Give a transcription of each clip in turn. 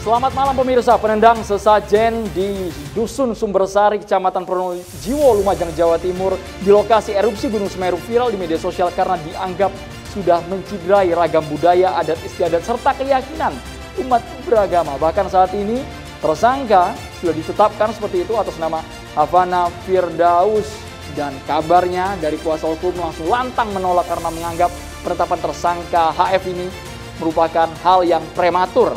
Selamat malam pemirsa, penendang sesajen di Dusun Sumbersari, Kecamatan Pronojiwo, Lumajang, Jawa Timur, di lokasi erupsi Gunung Semeru viral di media sosial karena dianggap sudah menciderai ragam budaya, adat istiadat, serta keyakinan umat beragama. Bahkan saat ini, tersangka sudah ditetapkan seperti itu atas nama Havana Firdaus. Dan kabarnya dari kuasa hukum langsung lantang menolak karena menganggap penetapan tersangka HF ini merupakan hal yang prematur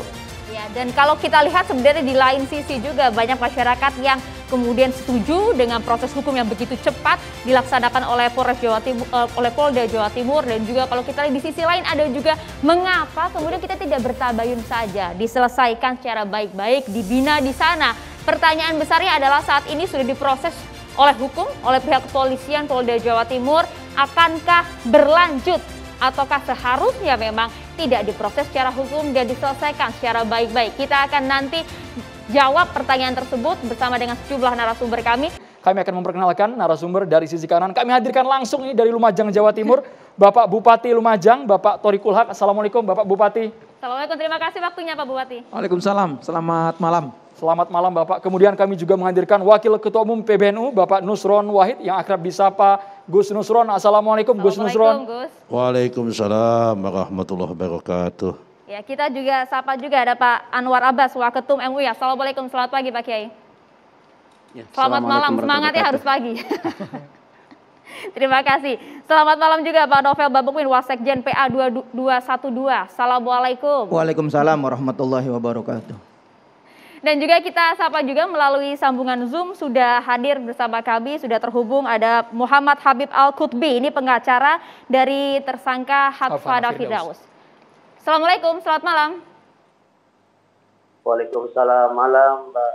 dan kalau kita lihat sebenarnya di lain sisi juga banyak masyarakat yang kemudian setuju dengan proses hukum yang begitu cepat dilaksanakan oleh Polres Jawa Timur, eh, oleh Polda Jawa Timur dan juga kalau kita lihat di sisi lain ada juga mengapa kemudian kita tidak bertabayun saja diselesaikan secara baik-baik dibina di sana. Pertanyaan besarnya adalah saat ini sudah diproses oleh hukum oleh pihak kepolisian Polda Jawa Timur akankah berlanjut ataukah seharusnya memang tidak diproses secara hukum dan diselesaikan secara baik-baik. Kita akan nanti jawab pertanyaan tersebut bersama dengan sejumlah narasumber kami. Kami akan memperkenalkan narasumber dari sisi kanan. Kami hadirkan langsung ini dari Lumajang, Jawa Timur. Bapak Bupati Lumajang, Bapak Tori Kulhak. Assalamualaikum Bapak Bupati. Assalamualaikum, terima kasih waktunya Pak Bupati. Waalaikumsalam, selamat malam. Selamat malam Bapak. Kemudian kami juga menghadirkan Wakil Ketua Umum PBNU Bapak Nusron Wahid yang akrab disapa Gus Nusron. Assalamualaikum, Gus Nusron. Waalaikumsalam warahmatullahi wabarakatuh. Ya, kita juga sapa juga ada Pak Anwar Abbas, Waketum MUI. Ya. Assalamualaikum, selamat pagi Pak Kiai. Ya, selamat malam, semangat ya harus pagi. Terima kasih. Selamat malam juga Pak Novel Babukwin, Wasekjen PA 2212. Assalamualaikum. Waalaikumsalam warahmatullahi wabarakatuh. Dan juga kita sapa juga melalui sambungan Zoom sudah hadir bersama kami, sudah terhubung ada Muhammad Habib Al-Kutbi, ini pengacara dari tersangka Hafsada Firdaus. Assalamualaikum, selamat malam. Waalaikumsalam, malam Mbak.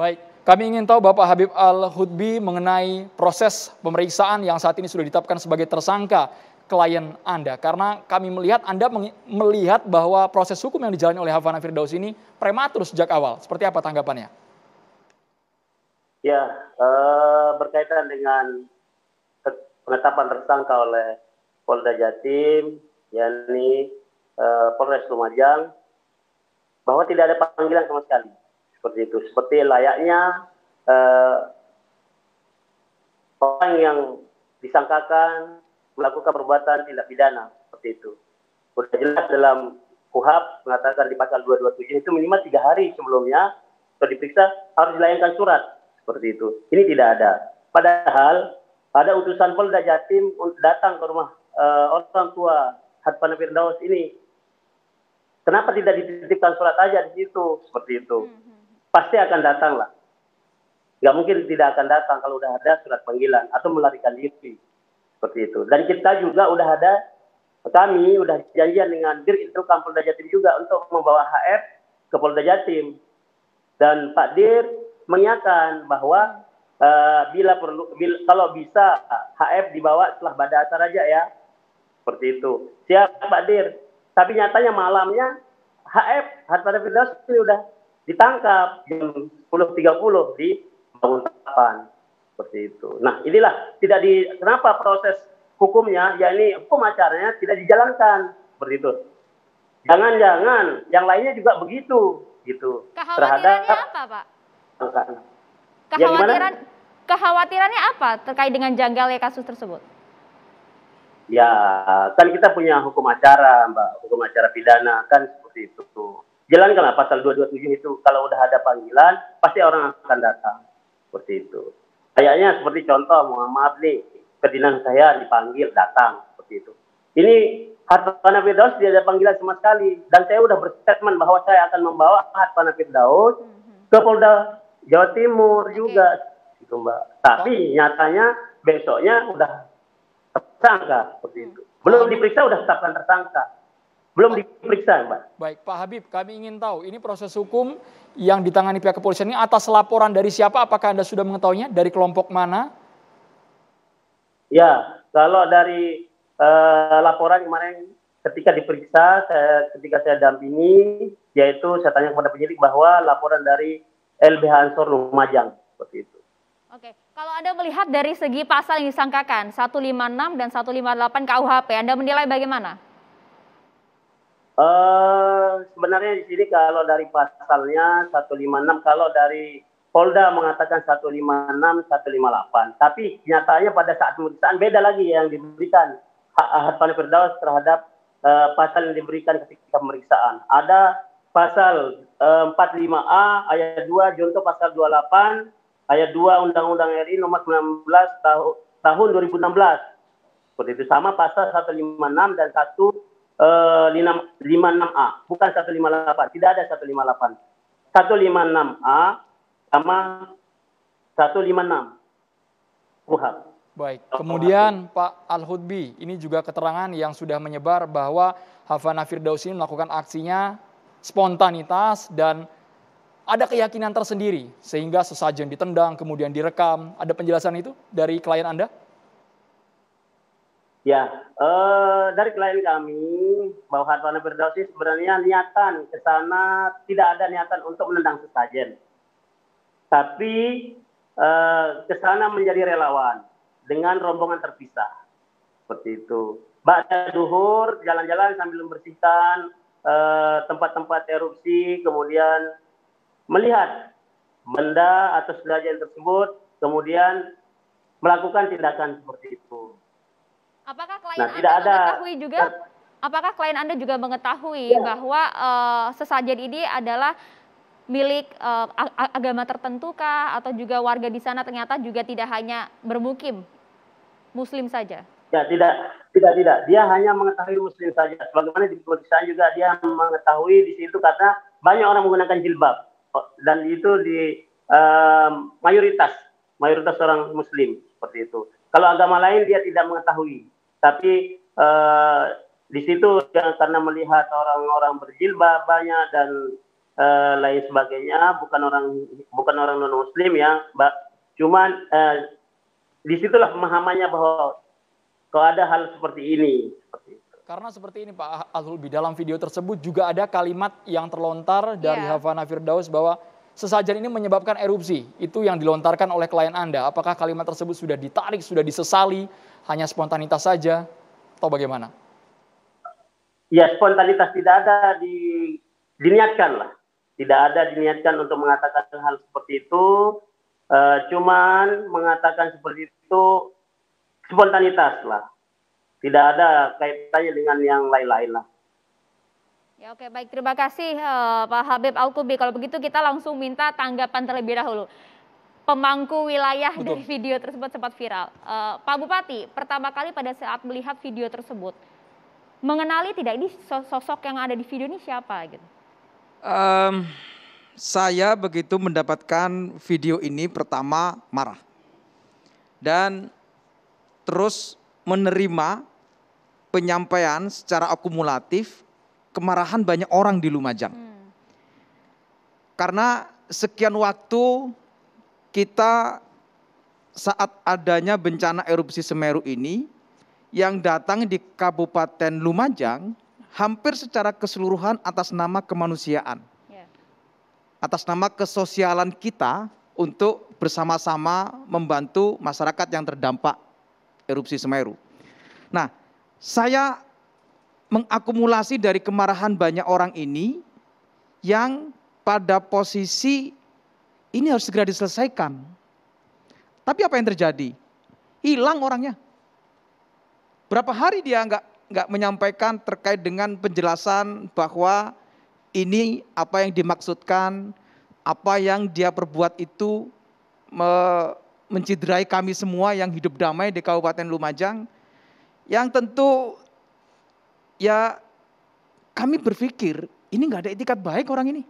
Baik, kami ingin tahu Bapak Habib Al-Hudbi mengenai proses pemeriksaan yang saat ini sudah ditetapkan sebagai tersangka klien Anda. Karena kami melihat Anda melihat bahwa proses hukum yang dijalani oleh Havana Firdaus ini prematur sejak awal. Seperti apa tanggapannya? Ya, eh, berkaitan dengan penetapan tersangka oleh Polda Jatim, yakni eh, Polres Lumajang, bahwa tidak ada panggilan sama sekali. Seperti itu. Seperti layaknya eh, orang yang disangkakan melakukan perbuatan tindak pidana seperti itu. Sudah jelas dalam KUHAP mengatakan di pasal 227 itu minimal tiga hari sebelumnya kalau diperiksa harus dilayangkan surat seperti itu. Ini tidak ada. Padahal pada utusan Polda Jatim datang ke rumah uh, orang tua Hatpana Firdaus ini. Kenapa tidak dititipkan surat aja di situ seperti itu? Hmm, hmm, hmm. Pasti akan datang lah. Gak mungkin tidak akan datang kalau udah ada surat panggilan atau melarikan diri seperti itu. Dan kita juga udah ada kami udah janjian dengan Dir itu Polda Jatim juga untuk membawa HF ke Polda Jatim. Dan Pak Dir mengingatkan bahwa uh, bila perlu bila, kalau bisa HF dibawa setelah pada acara aja ya. Seperti itu. Siap Pak Dir. Tapi nyatanya malamnya HF Harta Firdaus sudah ditangkap jam 10.30 di Banguntapan. Seperti itu. Nah, inilah tidak di kenapa proses hukumnya yakni hukum acaranya tidak dijalankan. Seperti itu. Jangan-jangan yang lainnya juga begitu gitu. Kekhawatirannya apa, Pak? Ya, Kekhawatiran ya, kekhawatirannya apa terkait dengan janggalnya kasus tersebut? Ya, kan kita punya hukum acara, Mbak, hukum acara pidana kan seperti itu tuh. Jalankanlah pasal 227 itu kalau udah ada panggilan pasti orang akan datang. Seperti itu. Kayaknya seperti contoh, Muhammad maaf nih, kedinan saya dipanggil datang seperti itu. Ini Hartana Firdaus tidak ada panggilan sama sekali dan saya sudah berstatement bahwa saya akan membawa Hartana Firdaus mm ke Polda Jawa Timur okay. juga gitu, Mbak. Tapi nyatanya besoknya udah tersangka seperti itu. Belum oh. diperiksa udah tetapkan tersangka belum diperiksa, Mbak. Baik, Pak Habib, kami ingin tahu ini proses hukum yang ditangani pihak kepolisian ini atas laporan dari siapa? Apakah Anda sudah mengetahuinya? Dari kelompok mana? Ya, kalau dari uh, laporan kemarin ketika diperiksa, saya, ketika saya dampingi, yaitu saya tanya kepada penyidik bahwa laporan dari LBH Ansor Lumajang seperti itu. Oke, kalau Anda melihat dari segi pasal yang disangkakan 156 dan 158 KUHP, Anda menilai bagaimana? Uh, sebenarnya di sini kalau dari pasalnya 156, kalau dari Polda mengatakan 156, 158. Tapi kenyataannya pada saat pemeriksaan beda lagi yang diberikan hak Hartono Firdaus terhadap uh, pasal yang diberikan ketika pemeriksaan. Ada pasal uh, eh, 45A ayat 2 junto pasal 28 ayat 2 Undang-Undang RI nomor 19 tahun tahun 2016. Seperti itu sama pasal 156 dan 1 uh, eh, 56A, bukan 158. Tidak ada 158. 156A sama 156 Kuhab. Baik, kemudian Pak Al-Hudbi, ini juga keterangan yang sudah menyebar bahwa Havana Firdaus ini melakukan aksinya spontanitas dan ada keyakinan tersendiri sehingga sesajen ditendang kemudian direkam. Ada penjelasan itu dari klien Anda? Ya, eh, dari klien kami bahwa Hartono Firdaus sebenarnya niatan ke sana tidak ada niatan untuk menendang sesajen. Tapi eh, ke sana menjadi relawan dengan rombongan terpisah. Seperti itu. Baca duhur, jalan-jalan sambil membersihkan eh, tempat-tempat eh, erupsi, kemudian melihat benda atau sesajen tersebut, kemudian melakukan tindakan seperti itu. Apakah klien nah, Anda tidak ada, mengetahui juga? Nah, apakah klien Anda juga mengetahui ya. bahwa uh, sesajen ini adalah milik uh, agama tertentu kah atau juga warga di sana ternyata juga tidak hanya bermukim muslim saja? Ya, tidak, tidak, tidak. Dia hanya mengetahui muslim saja. Sebagaimana di tulisan juga dia mengetahui di situ karena banyak orang menggunakan jilbab oh, dan itu di um, mayoritas, mayoritas orang muslim seperti itu. Kalau agama lain dia tidak mengetahui tapi uh, di situ ya, karena melihat orang-orang berjilbab banyak dan uh, lain sebagainya bukan orang bukan orang non muslim ya mbak cuman uh, eh, disitulah pemahamannya bahwa kalau ada hal seperti ini karena seperti ini Pak Azulbi dalam video tersebut juga ada kalimat yang terlontar dari yeah. Havana Firdaus bahwa sesajen ini menyebabkan erupsi. Itu yang dilontarkan oleh klien Anda. Apakah kalimat tersebut sudah ditarik, sudah disesali, hanya spontanitas saja, atau bagaimana? Ya, spontanitas tidak ada di, diniatkan lah. Tidak ada diniatkan untuk mengatakan hal seperti itu. E, cuman mengatakan seperti itu spontanitas lah. Tidak ada kaitannya dengan yang lain-lain lah. Ya oke baik terima kasih uh, Pak Habib Alkubi. Kalau begitu kita langsung minta tanggapan terlebih dahulu. Pemangku wilayah Betul. dari video tersebut sempat viral. Uh, Pak Bupati pertama kali pada saat melihat video tersebut mengenali tidak ini sosok yang ada di video ini siapa gitu? Um, saya begitu mendapatkan video ini pertama marah dan terus menerima penyampaian secara akumulatif kemarahan banyak orang di Lumajang. Hmm. Karena sekian waktu kita saat adanya bencana erupsi Semeru ini yang datang di Kabupaten Lumajang hampir secara keseluruhan atas nama kemanusiaan. Ya. Atas nama kesosialan kita untuk bersama-sama membantu masyarakat yang terdampak erupsi Semeru. Nah, saya mengakumulasi dari kemarahan banyak orang ini yang pada posisi ini harus segera diselesaikan. Tapi apa yang terjadi? Hilang orangnya. Berapa hari dia nggak nggak menyampaikan terkait dengan penjelasan bahwa ini apa yang dimaksudkan, apa yang dia perbuat itu me, mencidrai kami semua yang hidup damai di Kabupaten Lumajang, yang tentu ya kami berpikir ini nggak ada etikat baik orang ini.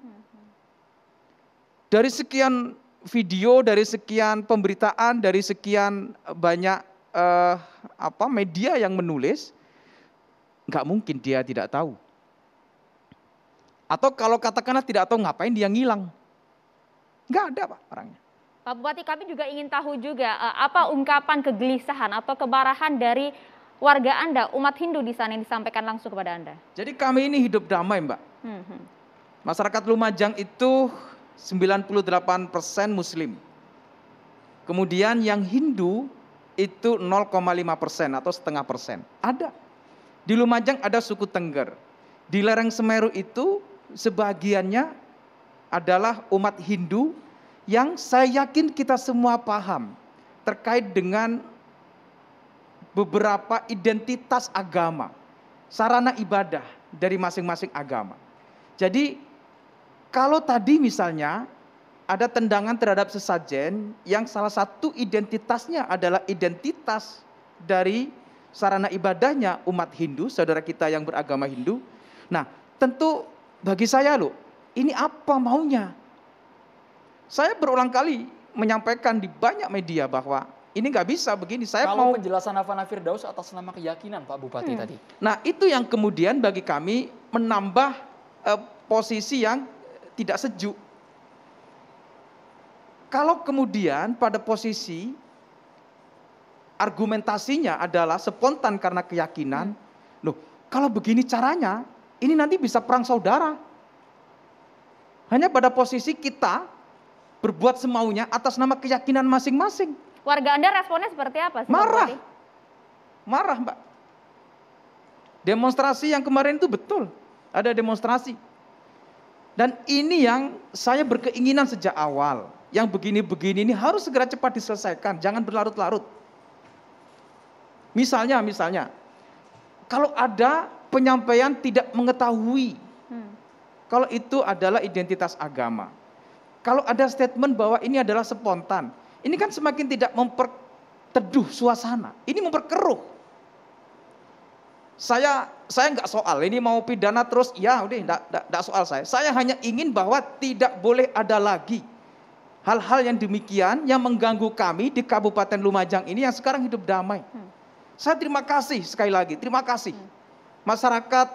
Dari sekian video, dari sekian pemberitaan, dari sekian eh, banyak uh, apa media yang menulis, nggak mungkin dia tidak tahu. Atau kalau katakanlah tidak tahu ngapain dia ngilang. Nggak ada Pak orangnya. Pak Bupati kami juga ingin tahu juga eh, apa ungkapan kegelisahan atau kebarahan dari warga Anda, umat Hindu di sana yang disampaikan langsung kepada Anda? Jadi kami ini hidup damai Mbak. Hmm. hmm. Masyarakat Lumajang itu 98% muslim. Kemudian yang Hindu itu 0,5 atau setengah persen. Ada. Di Lumajang ada suku Tengger. Di lereng Semeru itu sebagiannya adalah umat Hindu yang saya yakin kita semua paham terkait dengan beberapa identitas agama, sarana ibadah dari masing-masing agama. Jadi kalau tadi misalnya ada tendangan terhadap sesajen yang salah satu identitasnya adalah identitas dari sarana ibadahnya umat Hindu, saudara kita yang beragama Hindu. Nah, tentu bagi saya loh, ini apa maunya? Saya berulang kali menyampaikan di banyak media bahwa ini nggak bisa begini. Saya Kalau mau penjelasan Havana Firdaus atas nama keyakinan Pak Bupati hmm. tadi. Nah itu yang kemudian bagi kami menambah eh, posisi yang tidak sejuk. Kalau kemudian pada posisi argumentasinya adalah spontan karena keyakinan, hmm. loh kalau begini caranya ini nanti bisa perang saudara. Hanya pada posisi kita berbuat semaunya atas nama keyakinan masing-masing. Warga Anda responnya seperti apa? Sih, Marah. Marah, Mbak. Demonstrasi yang kemarin itu betul. Ada demonstrasi. Dan ini yang saya berkeinginan sejak awal. Yang begini-begini ini harus segera cepat diselesaikan. Jangan berlarut-larut. Misalnya, misalnya. Kalau ada penyampaian tidak mengetahui. Hmm. Kalau itu adalah identitas agama. Kalau ada statement bahwa ini adalah spontan ini kan semakin tidak memperteduh suasana. Ini memperkeruh. Saya saya nggak soal ini mau pidana terus ya udah tidak soal saya. Saya hanya ingin bahwa tidak boleh ada lagi hal-hal yang demikian yang mengganggu kami di Kabupaten Lumajang ini yang sekarang hidup damai. Hmm. Saya terima kasih sekali lagi, terima kasih. Hmm. Masyarakat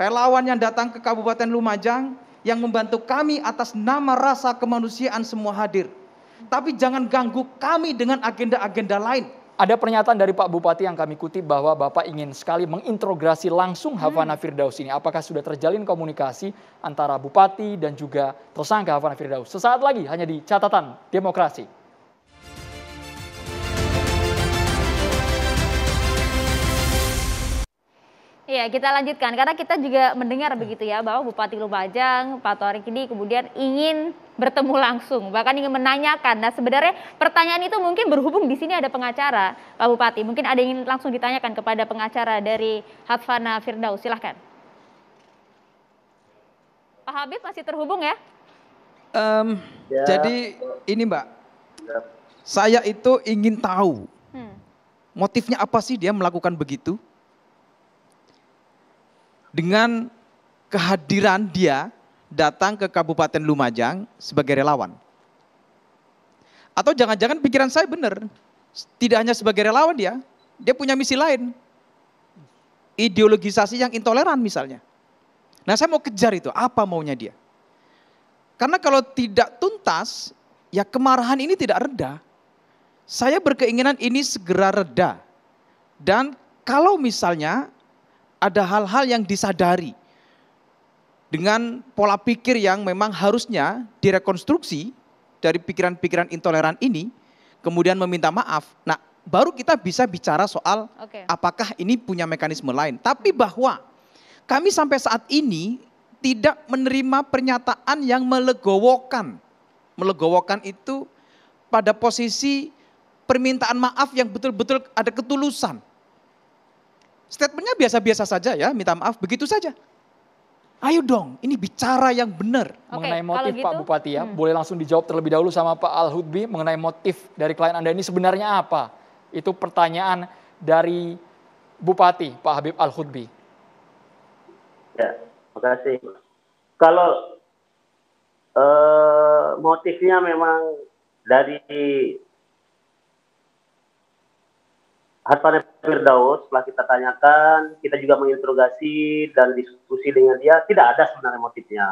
relawan yang datang ke Kabupaten Lumajang yang membantu kami atas nama rasa kemanusiaan semua hadir. Tapi jangan ganggu kami dengan agenda-agenda lain. Ada pernyataan dari Pak Bupati yang kami kutip bahwa Bapak ingin sekali mengintrograsi langsung hmm. Havana Firdaus ini. Apakah sudah terjalin komunikasi antara Bupati dan juga tersangka Havana Firdaus? Sesaat lagi hanya di catatan demokrasi. Iya, kita lanjutkan karena kita juga mendengar begitu ya bahwa Bupati Lumajang Pak Torik ini kemudian ingin bertemu langsung, bahkan ingin menanyakan. Nah, sebenarnya pertanyaan itu mungkin berhubung di sini ada pengacara, Pak Bupati. Mungkin ada yang ingin langsung ditanyakan kepada pengacara dari Hatfana Firdaus. Silahkan. Pak Habib masih terhubung ya? Um, ya. Jadi ini Mbak, ya. saya itu ingin tahu hmm. motifnya apa sih dia melakukan begitu? dengan kehadiran dia datang ke Kabupaten Lumajang sebagai relawan. Atau jangan-jangan pikiran saya benar. Tidak hanya sebagai relawan dia, dia punya misi lain. Ideologisasi yang intoleran misalnya. Nah saya mau kejar itu, apa maunya dia. Karena kalau tidak tuntas, ya kemarahan ini tidak reda. Saya berkeinginan ini segera reda. Dan kalau misalnya ada hal-hal yang disadari dengan pola pikir yang memang harusnya direkonstruksi dari pikiran-pikiran intoleran ini, kemudian meminta maaf. Nah, baru kita bisa bicara soal okay. apakah ini punya mekanisme lain. Tapi bahwa kami sampai saat ini tidak menerima pernyataan yang melegowokan. Melegowokan itu pada posisi permintaan maaf yang betul-betul ada ketulusan. Statementnya biasa-biasa saja ya, minta maaf, begitu saja. Ayo dong, ini bicara yang benar. Okay, mengenai motif gitu, Pak Bupati ya, hmm. boleh langsung dijawab terlebih dahulu sama Pak Al-Hudbi mengenai motif dari klien Anda ini sebenarnya apa? Itu pertanyaan dari Bupati Pak Habib Al-Hudbi. Ya, terima kasih. Kalau uh, motifnya memang dari Hasan Firdaus setelah kita tanyakan, kita juga menginterogasi dan diskusi dengan dia, tidak ada sebenarnya motifnya.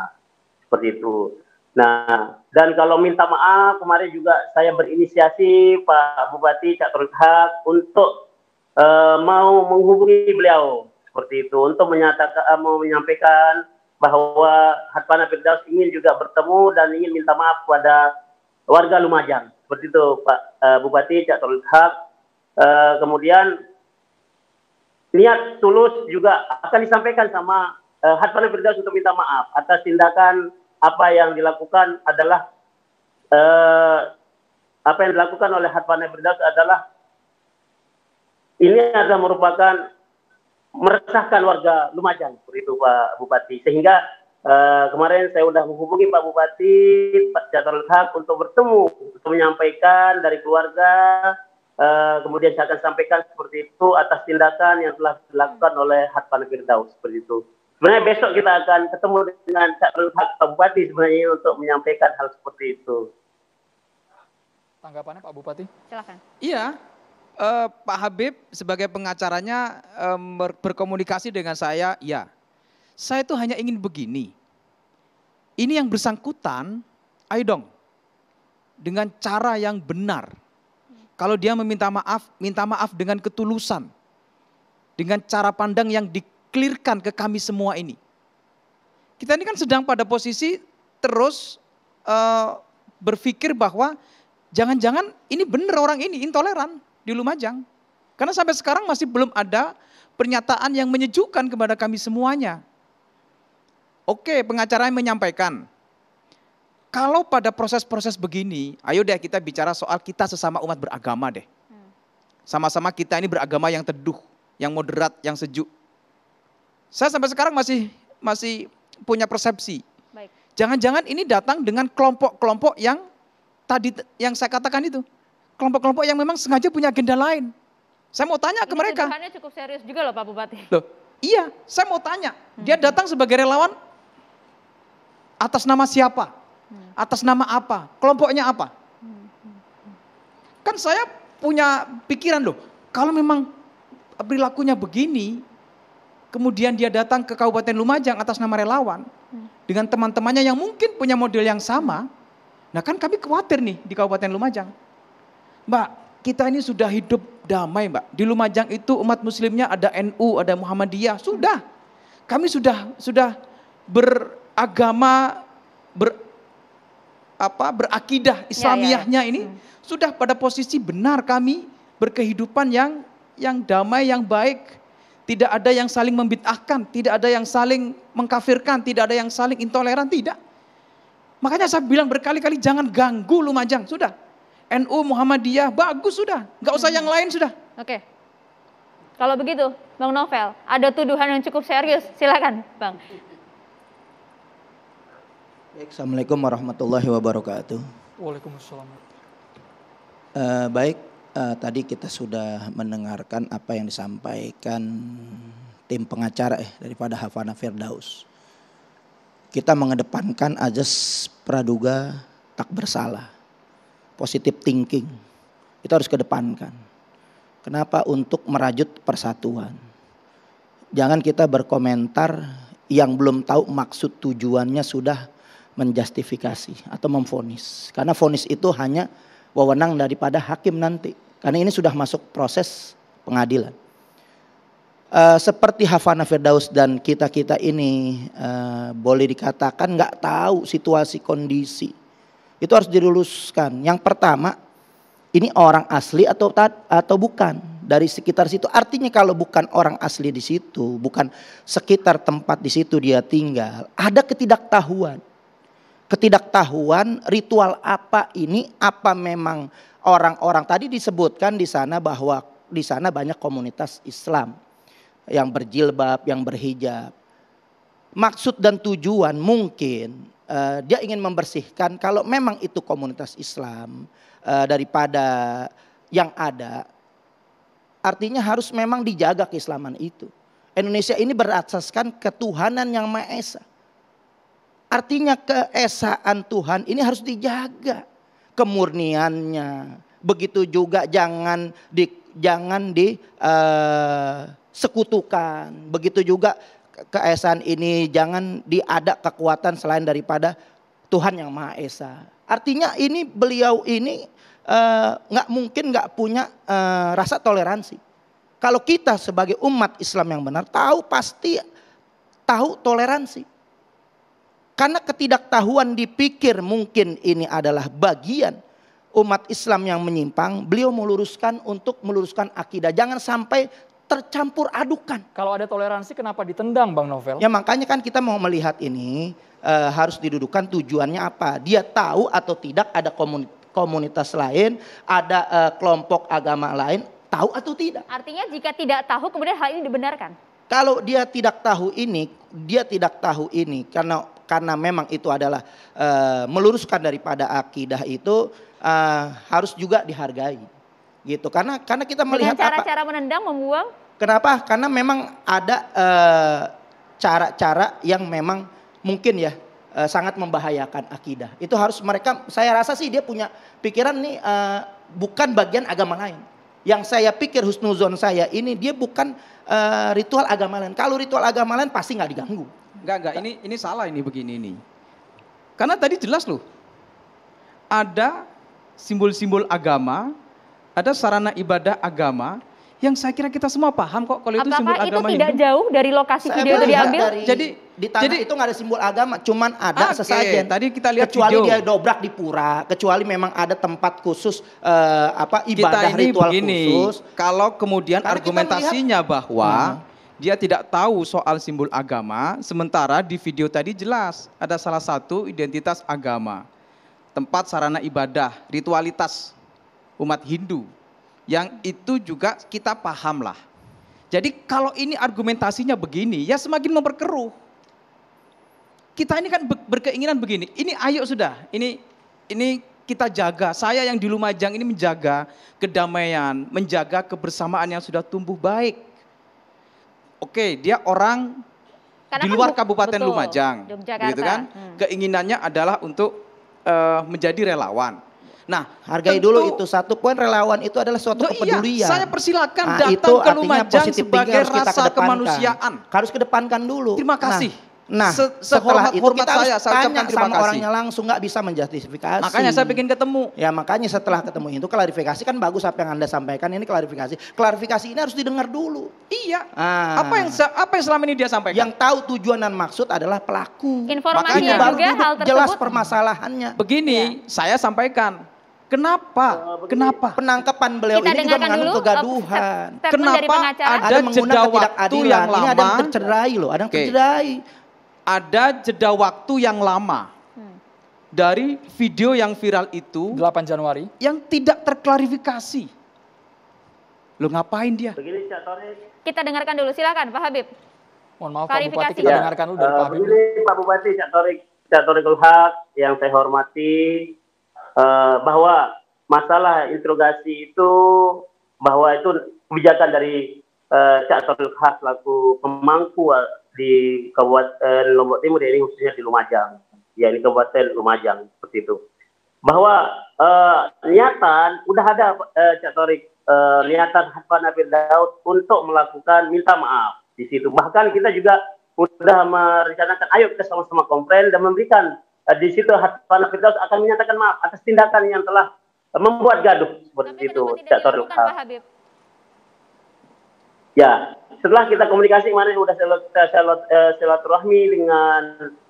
Seperti itu. Nah, dan kalau minta maaf, kemarin juga saya berinisiasi Pak Bupati Cak Hak untuk uh, mau menghubungi beliau seperti itu untuk menyatakan eh, mau menyampaikan bahwa Hatpana Firdaus ingin juga bertemu dan ingin minta maaf kepada warga Lumajang. Seperti itu Pak uh, Bupati Cak Hak Uh, kemudian niat tulus juga akan disampaikan sama uh, Hatfana Firdaus untuk minta maaf atas tindakan apa yang dilakukan adalah uh, apa yang dilakukan oleh Hatfana Firdaus adalah ini adalah merupakan meresahkan warga Lumajang seperti Pak Bupati sehingga uh, kemarin saya sudah menghubungi Pak Bupati Pak Jakarul Hak untuk bertemu untuk menyampaikan dari keluarga Eh, kemudian saya akan sampaikan seperti itu atas tindakan yang telah dilakukan oleh Hatpan Firdaus seperti itu. Sebenarnya besok kita akan ketemu dengan Cak Haq Bupati sebenarnya untuk menyampaikan hal seperti itu. Tanggapannya Pak Bupati? Silakan. Iya, uh, Pak Habib sebagai pengacaranya eh, berkomunikasi dengan saya, ya. Saya itu hanya ingin begini. Ini yang bersangkutan, ayo dong, dengan cara yang benar kalau dia meminta maaf, minta maaf dengan ketulusan. Dengan cara pandang yang diklirkan ke kami semua ini. Kita ini kan sedang pada posisi terus uh, berpikir bahwa jangan-jangan ini benar orang ini intoleran di Lumajang. Karena sampai sekarang masih belum ada pernyataan yang menyejukkan kepada kami semuanya. Oke, pengacara menyampaikan kalau pada proses-proses begini, ayo deh kita bicara soal kita sesama umat beragama deh. Hmm. Sama-sama kita ini beragama yang teduh, yang moderat, yang sejuk. Saya sampai sekarang masih masih punya persepsi. Jangan-jangan ini datang dengan kelompok-kelompok yang tadi yang saya katakan itu. Kelompok-kelompok yang memang sengaja punya agenda lain. Saya mau tanya ini ke mereka. Ini cukup serius juga loh Pak Bupati. Loh, iya, saya mau tanya. Dia hmm. datang sebagai relawan atas nama siapa? Hmm. Atas nama apa? Kelompoknya apa? Kan saya punya pikiran loh, kalau memang perilakunya begini, kemudian dia datang ke Kabupaten Lumajang atas nama relawan, hmm. dengan teman-temannya yang mungkin punya model yang sama, nah kan kami khawatir nih di Kabupaten Lumajang. Mbak, kita ini sudah hidup damai mbak. Di Lumajang itu umat muslimnya ada NU, ada Muhammadiyah, sudah. Kami sudah sudah beragama, ber, apa berakidah Islamiahnya ya, ya. ini hmm. sudah pada posisi benar kami berkehidupan yang yang damai yang baik tidak ada yang saling membid'ahkan, tidak ada yang saling mengkafirkan, tidak ada yang saling intoleran, tidak. Makanya saya bilang berkali-kali jangan ganggu Lumajang, sudah. NU Muhammadiyah bagus sudah, nggak usah hmm. yang lain sudah. Oke. Okay. Kalau begitu, Bang Novel, ada tuduhan yang cukup serius, silakan, Bang. Assalamualaikum warahmatullahi wabarakatuh. Waalaikumsalam. Uh, baik, uh, tadi kita sudah mendengarkan apa yang disampaikan tim pengacara eh, daripada Havana Firdaus. Kita mengedepankan ajas praduga tak bersalah. Positive thinking. Itu harus kedepankan. Kenapa? Untuk merajut persatuan. Jangan kita berkomentar yang belum tahu maksud tujuannya sudah menjustifikasi atau memfonis. Karena fonis itu hanya wewenang daripada hakim nanti. Karena ini sudah masuk proses pengadilan. E, seperti Havana Firdaus dan kita-kita ini e, boleh dikatakan nggak tahu situasi kondisi. Itu harus diluluskan. Yang pertama, ini orang asli atau atau bukan dari sekitar situ. Artinya kalau bukan orang asli di situ, bukan sekitar tempat di situ dia tinggal, ada ketidaktahuan ketidaktahuan ritual apa ini apa memang orang-orang tadi disebutkan di sana bahwa di sana banyak komunitas Islam yang berjilbab, yang berhijab. Maksud dan tujuan mungkin uh, dia ingin membersihkan kalau memang itu komunitas Islam uh, daripada yang ada. Artinya harus memang dijaga keislaman itu. Indonesia ini berasaskan ketuhanan yang Maha Esa. Artinya keesaan Tuhan ini harus dijaga kemurniannya. Begitu juga jangan di jangan di uh, sekutukan. Begitu juga keesaan ini jangan diada kekuatan selain daripada Tuhan yang Maha Esa. Artinya ini beliau ini eh, nggak uh, mungkin nggak punya uh, rasa toleransi. Kalau kita sebagai umat Islam yang benar tahu pasti tahu toleransi. Karena ketidaktahuan dipikir mungkin ini adalah bagian umat Islam yang menyimpang, beliau meluruskan untuk meluruskan akidah. Jangan sampai tercampur adukan. Kalau ada toleransi kenapa ditendang Bang Novel? Ya makanya kan kita mau melihat ini e, harus didudukan tujuannya apa. Dia tahu atau tidak ada komunitas lain, ada e, kelompok agama lain, tahu atau tidak. Artinya jika tidak tahu kemudian hal ini dibenarkan? Kalau dia tidak tahu ini, dia tidak tahu ini karena karena memang itu adalah uh, meluruskan daripada akidah itu uh, harus juga dihargai gitu karena karena kita melihat cara-cara menendang membuang kenapa karena memang ada eh, cara-cara uh, yang memang mungkin ya uh, sangat membahayakan akidah itu harus mereka saya rasa sih dia punya pikiran nih uh, bukan bagian agama lain yang saya pikir husnuzon saya ini dia bukan uh, ritual agama lain kalau ritual agama lain pasti nggak diganggu enggak, enggak. Ini ini salah ini begini ini. Karena tadi jelas loh. Ada simbol-simbol agama, ada sarana ibadah agama yang saya kira kita semua paham kok kalau itu Apakah simbol itu agama itu tidak Hindu. jauh dari lokasi saya video itu diambil? Dari, jadi di tanah jadi, itu nggak ada simbol agama, cuman ada okay, sesajen. Tadi kita lihat kecuali video. dia dobrak di pura, kecuali memang ada tempat khusus uh, apa ibadah kita ini ritual begini, khusus. Kalau kemudian Karena argumentasinya melihat, bahwa hmm dia tidak tahu soal simbol agama, sementara di video tadi jelas ada salah satu identitas agama, tempat sarana ibadah, ritualitas umat Hindu, yang itu juga kita pahamlah. Jadi kalau ini argumentasinya begini, ya semakin memperkeruh. Kita ini kan berkeinginan begini, ini ayo sudah, ini ini kita jaga. Saya yang di Lumajang ini menjaga kedamaian, menjaga kebersamaan yang sudah tumbuh baik Oke, dia orang Karena di kan luar kan Kabupaten betul, Lumajang, gitu kan? Hmm. Keinginannya adalah untuk uh, menjadi relawan. Nah, hargai tentu, dulu itu satu poin relawan itu adalah suatu kepedulian. Iya, saya persilakan nah, datang itu ke Lumajang sebagai rasa kemanusiaan. Harus kedepankan dulu. Terima kasih. Nah, Nah, Se setelah hormat, itu kita saya, harus saya tanya sama kasih. orangnya langsung, nggak bisa menjustifikasi. Makanya saya bikin ketemu. Ya makanya setelah ketemu itu klarifikasi kan bagus apa yang anda sampaikan ini klarifikasi. Klarifikasi ini harus didengar dulu. Iya. Ah. Apa yang apa yang selama ini dia sampaikan? Yang tahu tujuan dan maksud adalah pelaku. makanya juga hal Jelas permasalahannya. Begini, ya. saya sampaikan. Kenapa? Ah, Kenapa? Penangkapan beliau Kita ini juga mengandung eh, kegaduhan. Kenapa ada, ada jeda waktu yang lama? Ini ada yang tercerai loh, ada yang okay ada jeda waktu yang lama hmm. dari video yang viral itu 8 Januari yang tidak terklarifikasi. Lo ngapain dia? Begini, kita dengarkan dulu silakan Pak Habib. Mohon maaf Pak Bupati kita ya. dengarkan dulu dari uh, eh, Pak Habib. Begini Pak Bupati Cak Torik, Cak yang saya hormati uh, bahwa masalah interogasi itu bahwa itu kebijakan dari uh, Cak Torik Khas laku pemangku di Kabupaten Lombok Timur ya, ini khususnya di Lumajang, ya di Kabupaten Lumajang seperti itu. Bahwa uh, niatan udah ada uh, Cak uh, niatan Hakan Abil Daud untuk melakukan minta maaf di situ. Bahkan kita juga sudah merencanakan ayo kita sama-sama komplain dan memberikan uh, di situ Hakan Abil Daud akan menyatakan maaf atas tindakan yang telah membuat gaduh seperti Tapi itu. Tidak, tidak, Ya, setelah kita komunikasi kemarin sudah eh, eh, silaturahmi dengan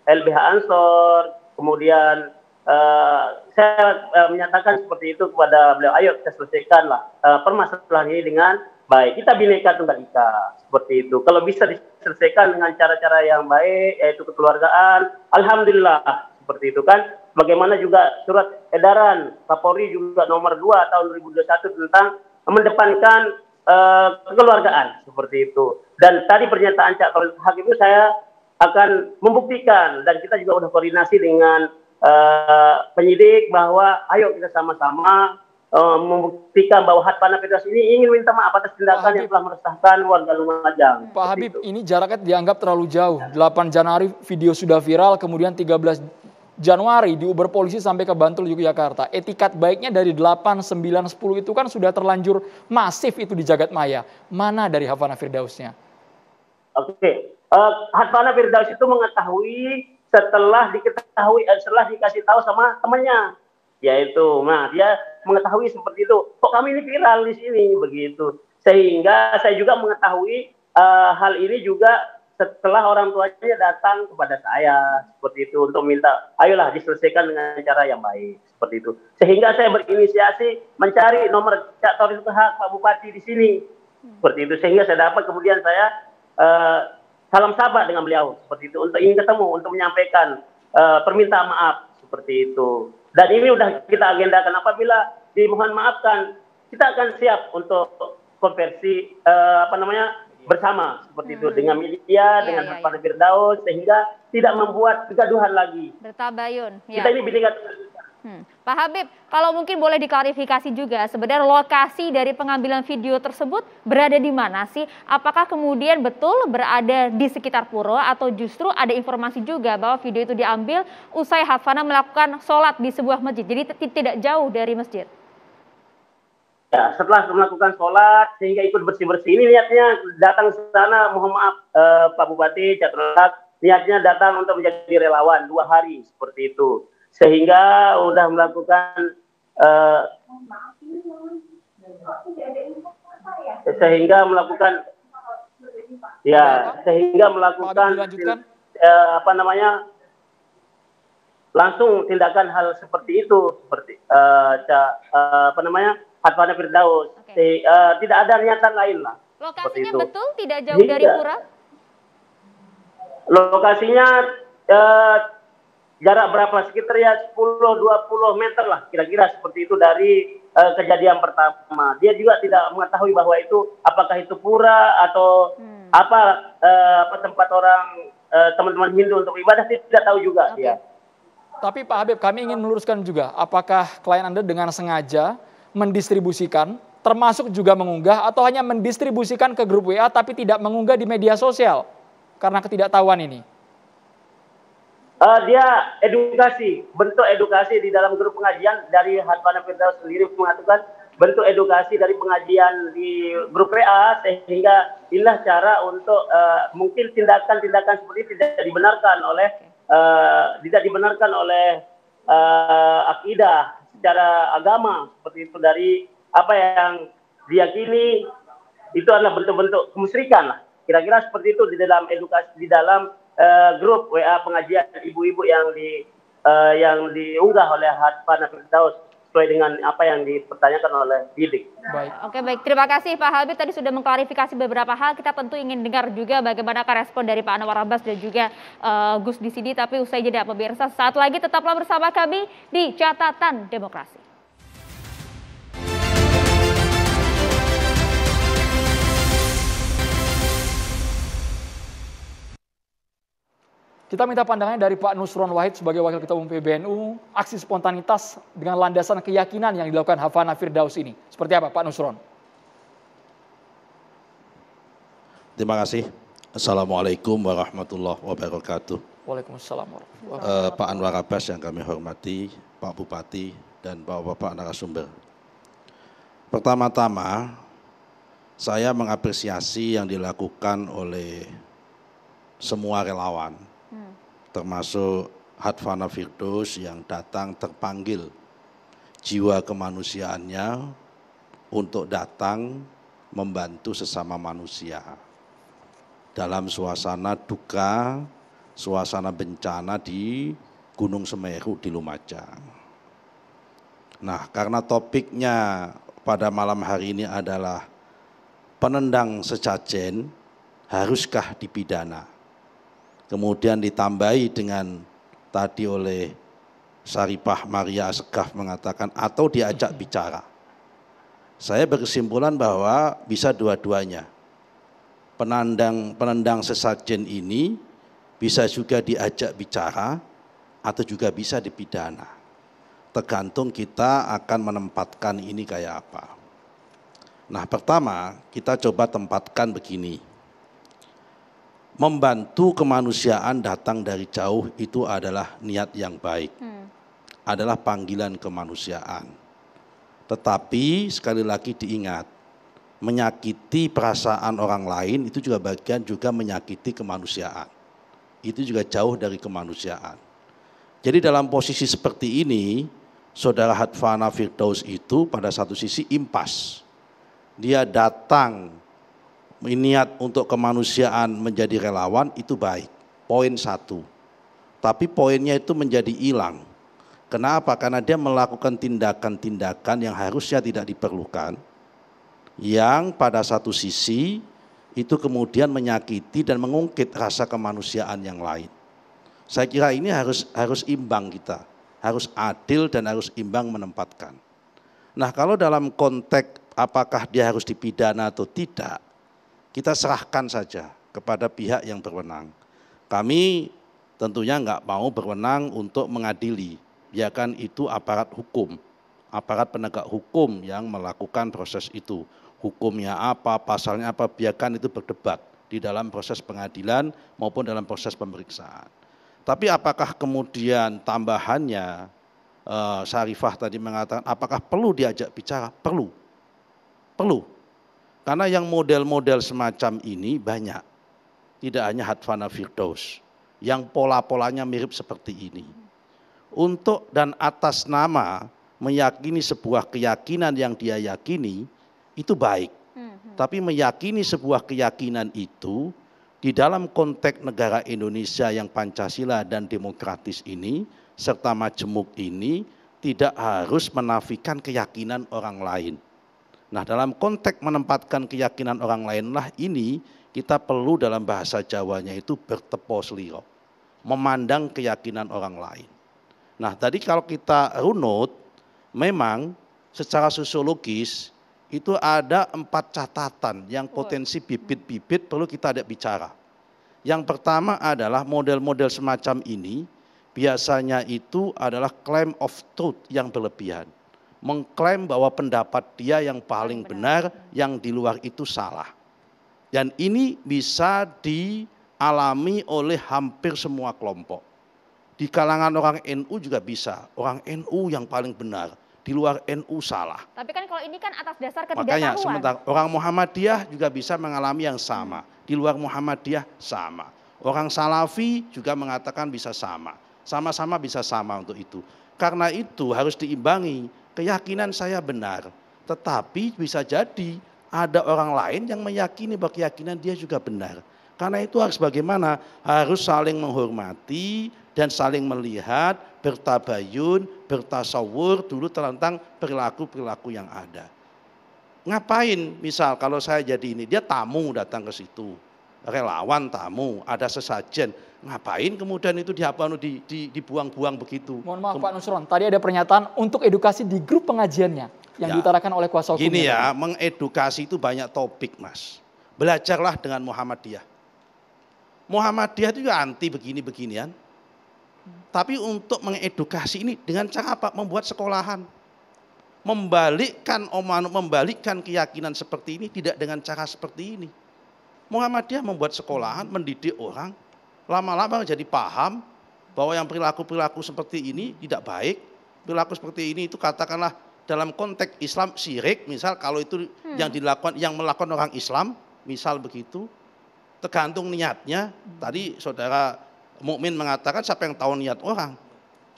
LBH Ansor, kemudian uh, saya uh, menyatakan seperti itu kepada beliau, ayo kita selesaikanlah uh, permasalahan ini dengan baik. Kita bineka tunggal ika seperti itu. Kalau bisa diselesaikan dengan cara-cara yang baik, yaitu kekeluargaan, alhamdulillah seperti itu kan. Bagaimana juga surat edaran Kapolri juga nomor 2 tahun 2021 tentang mendepankan Eh, kekeluargaan seperti itu. Dan tadi pernyataan Cak Hakim itu saya akan membuktikan dan kita juga sudah koordinasi dengan uh, penyidik bahwa ayo kita sama-sama uh, membuktikan bahwa Hatpana Federasi ini ingin minta maaf atas tindakan yang telah meresahkan warga Lumajang. Pak Habib, itu. ini jaraknya dianggap terlalu jauh. 8 Januari video sudah viral, kemudian 13 Januari di Uber polisi sampai ke Bantul Yogyakarta. Etikat baiknya dari 8, 9, 10 itu kan sudah terlanjur masif itu di jagat maya. Mana dari Havana Firdausnya? Oke, okay. uh, eh, Havana Firdaus itu mengetahui setelah diketahui eh, setelah dikasih tahu sama temannya yaitu nah dia mengetahui seperti itu kok kami ini viral di sini begitu sehingga saya juga mengetahui uh, hal ini juga setelah orang tuanya datang kepada saya seperti itu untuk minta ayolah diselesaikan dengan cara yang baik seperti itu sehingga saya berinisiasi mencari nomor Cak Toris Hak Pak Bupati di sini seperti itu sehingga saya dapat kemudian saya uh, salam sahabat dengan beliau seperti itu untuk ingin ketemu untuk menyampaikan uh, permintaan maaf seperti itu dan ini sudah kita agendakan apabila dimohon maafkan kita akan siap untuk konversi uh, apa namanya bersama seperti hmm. itu dengan Militia, ya, dengan ya, Pak ya. Firdaus sehingga tidak membuat kegaduhan lagi. Bertabayun. Ya. Kita ini bineka Hmm. Pak Habib, kalau mungkin boleh diklarifikasi juga, sebenarnya lokasi dari pengambilan video tersebut berada di mana sih? Apakah kemudian betul berada di sekitar pura atau justru ada informasi juga bahwa video itu diambil usai Hafana melakukan sholat di sebuah masjid, jadi tidak jauh dari masjid? Ya, setelah melakukan sholat sehingga ikut bersih-bersih ini niatnya datang ke sana mohon maaf eh, Pak Bupati Catrolat niatnya datang untuk menjadi relawan dua hari seperti itu sehingga sudah melakukan eh, sehingga melakukan ya sehingga melakukan eh, apa namanya langsung tindakan hal seperti itu seperti eh, eh apa namanya Fatwana Firdaus. Okay. Di, uh, eh, tidak ada niatan lain lah. Lokasinya betul tidak jauh tidak. dari pura? Lokasinya uh, jarak berapa? Sekitar ya 10-20 meter lah kira-kira seperti itu dari uh, kejadian pertama. Dia juga tidak mengetahui bahwa itu apakah itu pura atau hmm. apa, uh, apa tempat orang teman-teman uh, Hindu untuk ibadah tidak tahu juga okay. dia. Tapi Pak Habib, kami ingin meluruskan juga, apakah klien Anda dengan sengaja mendistribusikan, termasuk juga mengunggah atau hanya mendistribusikan ke grup WA tapi tidak mengunggah di media sosial karena ketidaktahuan ini? Uh, dia edukasi, bentuk edukasi di dalam grup pengajian dari Hatwana Firdaus sendiri mengatakan bentuk edukasi dari pengajian di grup WA sehingga inilah cara untuk uh, mungkin tindakan-tindakan seperti tidak dibenarkan oleh uh, tidak dibenarkan oleh uh, akidah secara agama seperti itu dari apa yang diyakini itu adalah bentuk-bentuk kemusyrikan lah. Kira-kira seperti itu di dalam edukasi di dalam uh, grup WA pengajian ibu-ibu yang di uh, yang diunggah oleh Hatfana Firdaus sesuai dengan apa yang dipertanyakan oleh bidik. Baik. Nah, oke baik, terima kasih Pak Habib tadi sudah mengklarifikasi beberapa hal. Kita tentu ingin dengar juga bagaimana respon dari Pak Anwar Abbas dan juga uh, Gus di sini. Tapi usai jeda pemirsa, saat lagi tetaplah bersama kami di Catatan Demokrasi. Kita minta pandangannya dari Pak Nusron Wahid sebagai Wakil Ketua Umum PBNU, aksi spontanitas dengan landasan keyakinan yang dilakukan Havana Firdaus ini. Seperti apa Pak Nusron? Terima kasih. Assalamualaikum warahmatullahi wabarakatuh. Waalaikumsalam warahmatullahi wabarakatuh. Eh, uh, Pak Anwar Abbas yang kami hormati, Pak Bupati, dan Bapak-Bapak narasumber. Pertama-tama, saya mengapresiasi yang dilakukan oleh semua relawan, termasuk Hatfana Firdaus yang datang terpanggil jiwa kemanusiaannya untuk datang membantu sesama manusia dalam suasana duka, suasana bencana di Gunung Semeru di Lumajang. Nah, karena topiknya pada malam hari ini adalah penendang sejajen haruskah dipidana? kemudian ditambahi dengan tadi oleh Saripah Maria Segaf mengatakan atau diajak bicara. Saya berkesimpulan bahwa bisa dua-duanya. Penandang penendang sesajen ini bisa juga diajak bicara atau juga bisa dipidana. Tergantung kita akan menempatkan ini kayak apa. Nah pertama kita coba tempatkan begini membantu kemanusiaan datang dari jauh itu adalah niat yang baik. Hmm. Adalah panggilan kemanusiaan. Tetapi sekali lagi diingat, menyakiti perasaan orang lain itu juga bagian juga menyakiti kemanusiaan. Itu juga jauh dari kemanusiaan. Jadi dalam posisi seperti ini, saudara Hadfana Firdaus itu pada satu sisi impas. Dia datang niat untuk kemanusiaan menjadi relawan itu baik. Poin satu. Tapi poinnya itu menjadi hilang. Kenapa? Karena dia melakukan tindakan-tindakan yang harusnya tidak diperlukan. Yang pada satu sisi itu kemudian menyakiti dan mengungkit rasa kemanusiaan yang lain. Saya kira ini harus harus imbang kita, harus adil dan harus imbang menempatkan. Nah, kalau dalam konteks apakah dia harus dipidana atau tidak, kita serahkan saja kepada pihak yang berwenang. Kami tentunya nggak mau berwenang untuk mengadili, Biarkan ya itu aparat hukum, aparat penegak hukum yang melakukan proses itu. Hukumnya apa, pasalnya apa, biarkan itu berdebat di dalam proses pengadilan maupun dalam proses pemeriksaan. Tapi apakah kemudian tambahannya eh, Syarifah Sarifah tadi mengatakan apakah perlu diajak bicara? Perlu. Perlu. Karena yang model-model semacam ini banyak. Tidak hanya Hatfana Firdaus. Yang pola-polanya mirip seperti ini. Untuk dan atas nama meyakini sebuah keyakinan yang dia yakini itu baik. Hmm. Tapi meyakini sebuah keyakinan itu di dalam konteks negara Indonesia yang Pancasila dan demokratis ini serta majemuk ini tidak harus menafikan keyakinan orang lain. Nah dalam konteks menempatkan keyakinan orang lainlah ini kita perlu dalam bahasa Jawanya itu bertepos liro. Memandang keyakinan orang lain. Nah tadi kalau kita runut memang secara sosiologis itu ada empat catatan yang potensi bibit-bibit perlu kita ada bicara. Yang pertama adalah model-model semacam ini biasanya itu adalah claim of truth yang berlebihan mengklaim bahwa pendapat dia yang paling benar, yang di luar itu salah. Dan ini bisa dialami oleh hampir semua kelompok. Di kalangan orang NU juga bisa, orang NU yang paling benar, di luar NU salah. Tapi kan kalau ini kan atas dasar ketidaktahuan. Makanya sementara orang Muhammadiyah juga bisa mengalami yang sama, di luar Muhammadiyah sama. Orang Salafi juga mengatakan bisa sama, sama-sama bisa sama untuk itu. Karena itu harus diimbangi keyakinan saya benar. Tetapi bisa jadi ada orang lain yang meyakini bahwa keyakinan dia juga benar. Karena itu harus bagaimana? Harus saling menghormati dan saling melihat, bertabayun, bertasawur dulu tentang perilaku-perilaku yang ada. Ngapain misal kalau saya jadi ini, dia tamu datang ke situ relawan, tamu, ada sesajen. Ngapain kemudian itu dihapal, anu, di, di, dibuang-buang begitu? Mohon maaf Pak Nusron, tadi ada pernyataan untuk edukasi di grup pengajiannya yang ya, diutarakan oleh kuasa hukum. Ini ya, mengedukasi itu banyak topik mas. Belajarlah dengan Muhammadiyah. Muhammadiyah itu juga anti begini-beginian. Tapi untuk mengedukasi ini dengan cara apa? Membuat sekolahan. Membalikkan omanu, membalikkan keyakinan seperti ini tidak dengan cara seperti ini Muhammadiyah membuat sekolahan, mendidik orang, lama-lama jadi paham bahwa yang perilaku-perilaku seperti ini tidak baik, perilaku seperti ini itu katakanlah dalam konteks Islam syirik, misal kalau itu hmm. yang dilakukan yang melakukan orang Islam, misal begitu, tergantung niatnya. Tadi saudara mukmin mengatakan siapa yang tahu niat orang.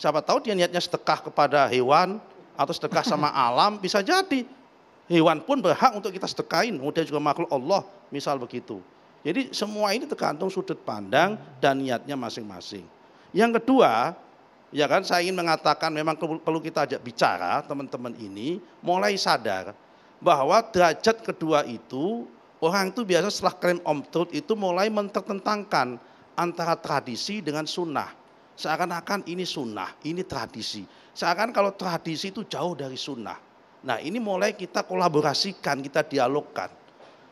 Siapa tahu dia niatnya sedekah kepada hewan atau sedekah sama alam bisa jadi hewan pun berhak untuk kita sedekain, kemudian juga makhluk Allah, misal begitu. Jadi semua ini tergantung sudut pandang dan niatnya masing-masing. Yang kedua, ya kan saya ingin mengatakan memang perlu kita ajak bicara teman-teman ini mulai sadar bahwa derajat kedua itu orang itu biasa setelah klaim om tut itu mulai mentertentangkan antara tradisi dengan sunnah. Seakan-akan ini sunnah, ini tradisi. Seakan kalau tradisi itu jauh dari sunnah. Nah ini mulai kita kolaborasikan, kita dialogkan.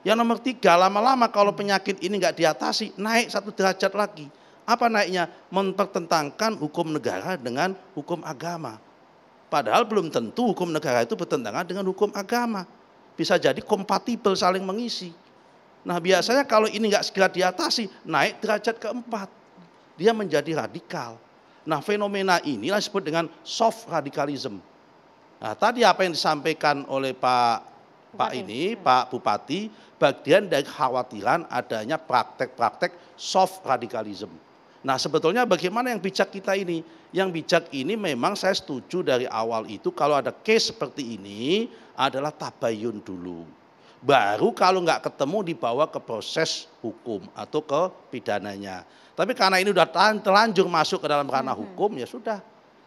Yang nomor tiga, lama-lama kalau penyakit ini nggak diatasi, naik satu derajat lagi. Apa naiknya? Mempertentangkan hukum negara dengan hukum agama. Padahal belum tentu hukum negara itu bertentangan dengan hukum agama. Bisa jadi kompatibel saling mengisi. Nah biasanya kalau ini nggak segera diatasi, naik derajat keempat. Dia menjadi radikal. Nah fenomena inilah disebut dengan soft radikalisme Nah, tadi apa yang disampaikan oleh Pak Bupati. Pak ini, Pak Bupati, bagian dari khawatiran adanya praktek-praktek soft radikalisme. Nah, sebetulnya bagaimana yang bijak kita ini? Yang bijak ini memang saya setuju dari awal itu kalau ada case seperti ini adalah tabayun dulu. Baru kalau nggak ketemu dibawa ke proses hukum atau ke pidananya. Tapi karena ini sudah terlanjur masuk ke dalam ranah hukum, ya sudah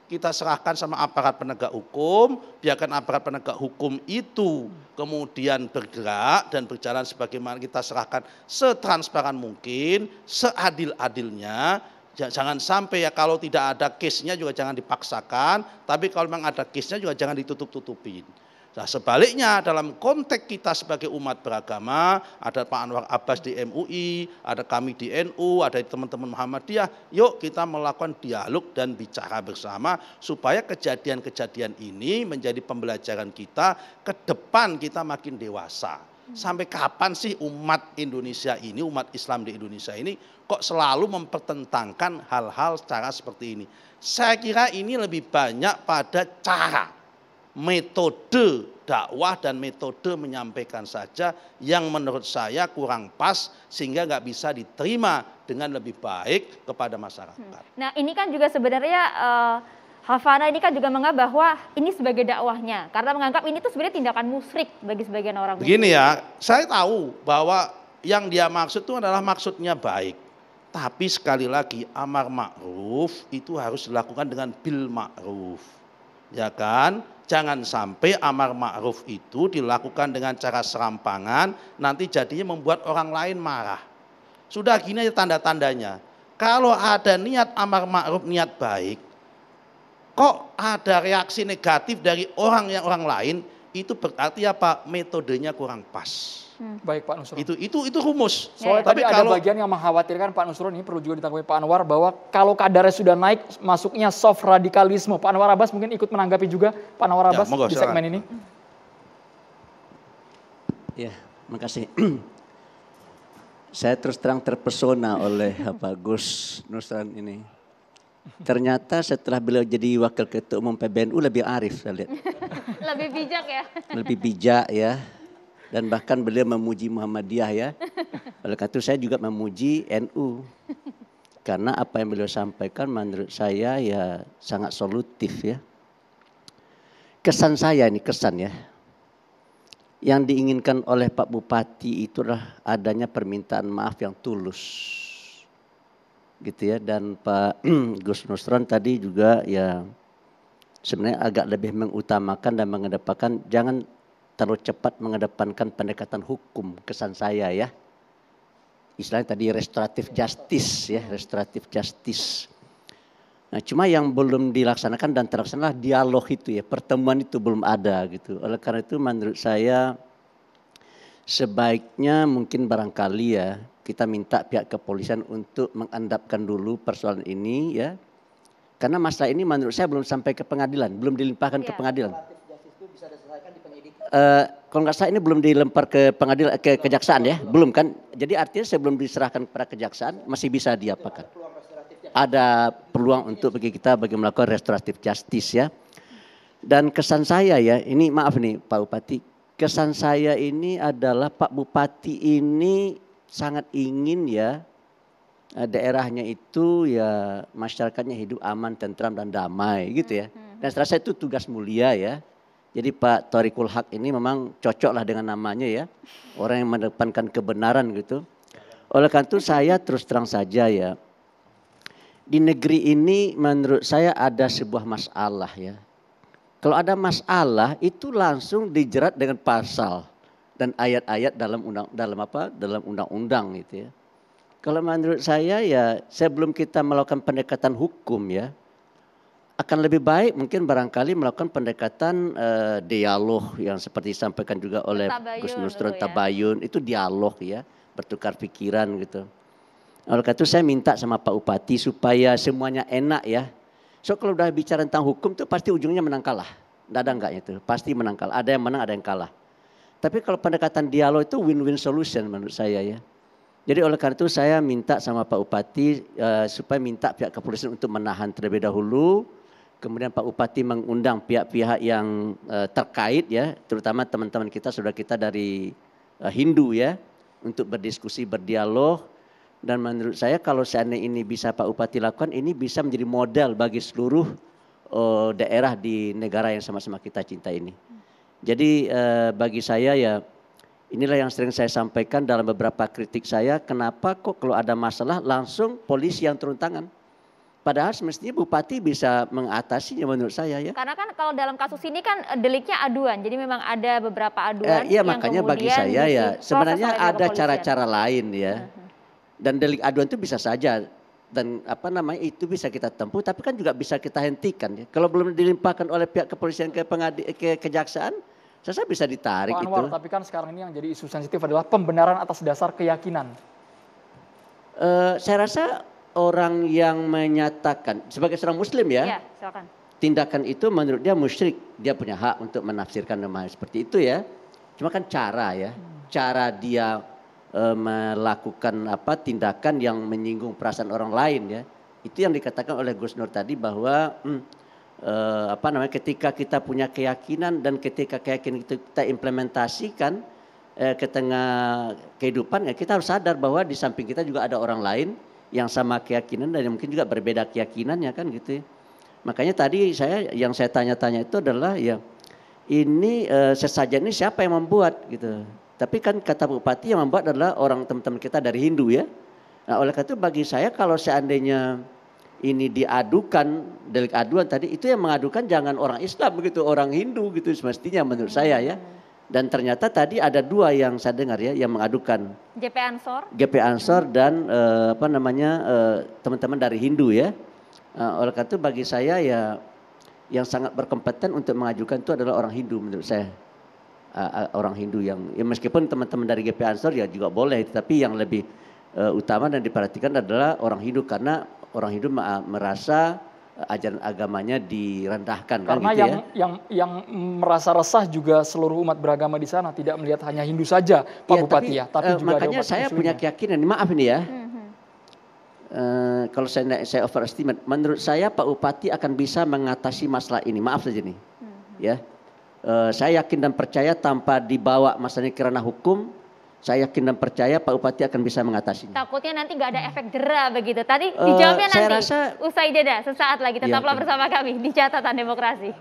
kita serahkan sama aparat penegak hukum, biarkan aparat penegak hukum itu kemudian bergerak dan berjalan sebagaimana kita serahkan setransparan mungkin, seadil-adilnya. Jangan sampai ya kalau tidak ada case-nya juga jangan dipaksakan, tapi kalau memang ada case-nya juga jangan ditutup-tutupin. Nah, sebaliknya dalam konteks kita sebagai umat beragama, ada Pak Anwar Abbas di MUI, ada kami di NU, ada teman-teman Muhammadiyah, yuk kita melakukan dialog dan bicara bersama supaya kejadian-kejadian ini menjadi pembelajaran kita ke depan kita makin dewasa. Sampai kapan sih umat Indonesia ini, umat Islam di Indonesia ini kok selalu mempertentangkan hal-hal secara seperti ini? Saya kira ini lebih banyak pada cara metode dakwah dan metode menyampaikan saja yang menurut saya kurang pas sehingga nggak bisa diterima dengan lebih baik kepada masyarakat. Hmm. Nah ini kan juga sebenarnya uh, eh, Hafana ini kan juga menganggap bahwa ini sebagai dakwahnya karena menganggap ini tuh sebenarnya tindakan musrik bagi sebagian orang. Begini ya, saya tahu bahwa yang dia maksud itu adalah maksudnya baik. Tapi sekali lagi amar ma'ruf itu harus dilakukan dengan bil ma'ruf. Ya kan? Jangan sampai amar ma'ruf itu dilakukan dengan cara serampangan, nanti jadinya membuat orang lain marah. Sudah gini aja tanda-tandanya. Kalau ada niat amar ma'ruf, niat baik, kok ada reaksi negatif dari orang yang orang lain, itu berarti apa? Metodenya kurang pas. Hmm. Baik Pak Nusron. Itu itu itu rumus. Soalnya tapi kalau, ada bagian yang mengkhawatirkan Pak Nusron ini perlu juga ditanggapi Pak Anwar bahwa kalau kadarnya sudah naik masuknya soft radikalisme. Pak Anwar Abbas mungkin ikut menanggapi juga Pak Anwar ya, Abbas ya, di segmen ini. Ya, makasih. Saya terus terang terpesona oleh apa Gus Nusron ini. Ternyata setelah beliau jadi wakil ketua umum PBNU lebih arif saya lihat. lebih bijak ya. Lebih bijak ya. Dan bahkan beliau memuji Muhammadiyah ya. Oleh karena itu saya juga memuji NU. Karena apa yang beliau sampaikan menurut saya ya sangat solutif ya. Kesan saya ini kesan ya. Yang diinginkan oleh Pak Bupati itulah adanya permintaan maaf yang tulus gitu ya dan Pak Gus Nusron tadi juga ya sebenarnya agak lebih mengutamakan dan mengedepankan jangan terlalu cepat mengedepankan pendekatan hukum kesan saya ya istilahnya tadi restoratif justice ya restoratif justice nah cuma yang belum dilaksanakan dan terlaksanalah dialog itu ya pertemuan itu belum ada gitu oleh karena itu menurut saya sebaiknya mungkin barangkali ya kita minta pihak kepolisian untuk mengandapkan dulu persoalan ini ya. Karena masalah ini menurut saya belum sampai ke pengadilan, belum dilimpahkan ya. ke iya. pengadilan. Uh, kalau nggak salah ini belum dilempar ke pengadilan ke kejaksaan ya, belum kan? Jadi artinya saya belum diserahkan kepada kejaksaan masih bisa diapakan. Ada peluang untuk bagi kita bagi melakukan restoratif justice ya. Dan kesan saya ya, ini maaf nih Pak Bupati, kesan saya ini adalah Pak Bupati ini sangat ingin ya eh, daerahnya itu ya masyarakatnya hidup aman, tentram dan damai gitu ya. Hmm, hmm. Dan saya rasa itu tugas mulia ya. Jadi Pak Torikul Hak ini memang cocok lah dengan namanya ya. Orang yang mendepankan kebenaran gitu. Oleh karena itu saya terus terang saja ya. Di negeri ini menurut saya ada sebuah masalah ya. Kalau ada masalah itu langsung dijerat dengan pasal dan ayat-ayat dalam undang dalam apa? dalam undang-undang itu ya. Kalau menurut saya ya sebelum kita melakukan pendekatan hukum ya akan lebih baik mungkin barangkali melakukan pendekatan uh, dialog yang seperti disampaikan juga oleh Gus Nusron ya. Tabayun itu dialog ya bertukar pikiran gitu. Oleh karena itu saya minta sama Pak Upati supaya semuanya enak ya So kalau udah bicara tentang hukum tuh pasti ujungnya menang kalah. Tidak ada enggaknya itu, pasti menang kalah. Ada yang menang, ada yang kalah. Tapi kalau pendekatan dialog itu win-win solution menurut saya ya. Jadi oleh karena itu saya minta sama Pak Upati uh, supaya minta pihak kepolisian untuk menahan terlebih dahulu. Kemudian Pak Upati mengundang pihak-pihak yang uh, terkait ya, terutama teman-teman kita, saudara kita dari uh, Hindu ya, untuk berdiskusi, berdialog dan menurut saya kalau seandainya ini bisa Pak Upati lakukan, ini bisa menjadi modal bagi seluruh uh, daerah di negara yang sama-sama kita cinta ini. Jadi uh, bagi saya ya inilah yang sering saya sampaikan dalam beberapa kritik saya, kenapa kok kalau ada masalah langsung polisi yang turun tangan. Padahal semestinya bupati bisa mengatasinya menurut saya ya. Karena kan kalau dalam kasus ini kan eh, deliknya aduan, jadi memang ada beberapa aduan. Eh, iya makanya bagi saya ya sebenarnya ada cara-cara lain ya. Uh -huh dan delik aduan itu bisa saja dan apa namanya itu bisa kita tempuh tapi kan juga bisa kita hentikan ya. Kalau belum dilimpahkan oleh pihak kepolisian ke pengadi, ke kejaksaan saya bisa ditarik Pak Anwar, itu. tapi kan sekarang ini yang jadi isu sensitif adalah pembenaran atas dasar keyakinan. Uh, saya rasa orang yang menyatakan sebagai seorang muslim ya. ya Tindakan itu menurut dia musyrik, dia punya hak untuk menafsirkan nama seperti itu ya. Cuma kan cara ya. Cara dia E, melakukan apa tindakan yang menyinggung perasaan orang lain ya. Itu yang dikatakan oleh Gus Nur tadi bahwa hmm, e, apa namanya ketika kita punya keyakinan dan ketika keyakinan itu kita implementasikan e, ke tengah kehidupan ya kita harus sadar bahwa di samping kita juga ada orang lain yang sama keyakinan dan mungkin juga berbeda keyakinannya kan gitu. Ya. Makanya tadi saya yang saya tanya-tanya itu adalah ya ini e, sesajen ini siapa yang membuat gitu. Tapi kan kata bupati yang membuat adalah orang teman-teman kita dari Hindu ya. Nah oleh karena itu bagi saya kalau seandainya ini diadukan delik aduan tadi itu yang mengadukan jangan orang Islam begitu orang Hindu gitu semestinya menurut saya ya. Dan ternyata tadi ada dua yang saya dengar ya yang mengadukan. GP Ansor. GP Ansor dan eh, apa namanya eh, teman-teman eh, dari Hindu ya. Nah, oleh karena itu bagi saya ya yang sangat berkompeten untuk mengajukan itu adalah orang Hindu menurut saya uh, orang Hindu yang ya meskipun teman-teman dari GP Ansor ya juga boleh tapi yang lebih uh, utama dan diperhatikan adalah orang Hindu karena orang Hindu merasa ajaran agamanya direndahkan kan karena kan gitu yang, ya. yang yang merasa resah juga seluruh umat beragama di sana tidak melihat hanya Hindu saja Pak ya, Bupati tapi, ya tapi uh, juga makanya ada umat saya punya keyakinan maaf ini ya. Uh, kalau saya saya overestimate menurut saya Pak Bupati akan bisa mengatasi masalah ini. Maaf saja nih. Hmm. hmm. Ya Eh, saya yakin dan percaya tanpa dibawa masanya kerana hukum, saya yakin dan percaya Pak Bupati akan bisa mengatasi. Takutnya nanti nggak ada efek jerah begitu. Tadi eh, dijawabnya uh, nanti. Rasa, usai jeda sesaat lagi tetaplah ya, bersama kami di catatan demokrasi.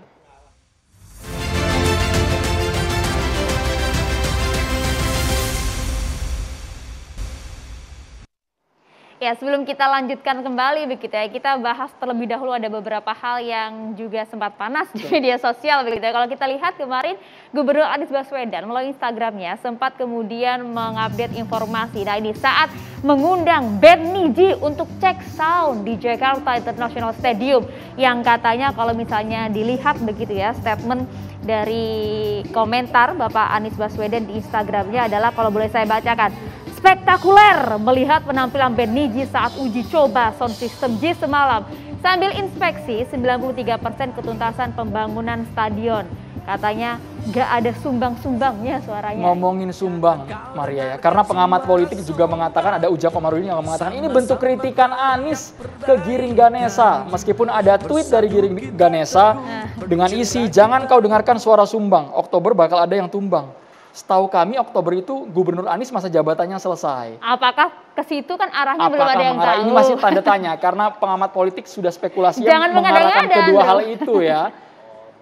Ya, sebelum kita lanjutkan kembali begitu ya, kita bahas terlebih dahulu ada beberapa hal yang juga sempat panas di media sosial begitu ya. Kalau kita lihat kemarin Gubernur Anies Baswedan melalui Instagramnya sempat kemudian mengupdate informasi. Nah ini saat mengundang band Niji untuk cek sound di Jakarta International Stadium yang katanya kalau misalnya dilihat begitu ya statement dari komentar Bapak Anies Baswedan di Instagramnya adalah kalau boleh saya bacakan Spektakuler melihat penampilan band Niji saat uji coba sound system J semalam sambil inspeksi 93% ketuntasan pembangunan stadion. Katanya gak ada sumbang-sumbangnya suaranya. Ngomongin sumbang, Maria ya. Karena pengamat politik juga mengatakan, ada Uja Komarudin yang mengatakan, ini bentuk kritikan Anies ke Giring Ganesa. Meskipun ada tweet dari Giring Ganesa dengan isi, jangan kau dengarkan suara sumbang, Oktober bakal ada yang tumbang. Setahu kami Oktober itu Gubernur Anies masa jabatannya selesai. Apakah ke situ kan arahnya Apakah belum ada yang tahu? Ini masih tanda tanya karena pengamat politik sudah spekulasi Jangan yang mengarahkan kedua hal itu ya.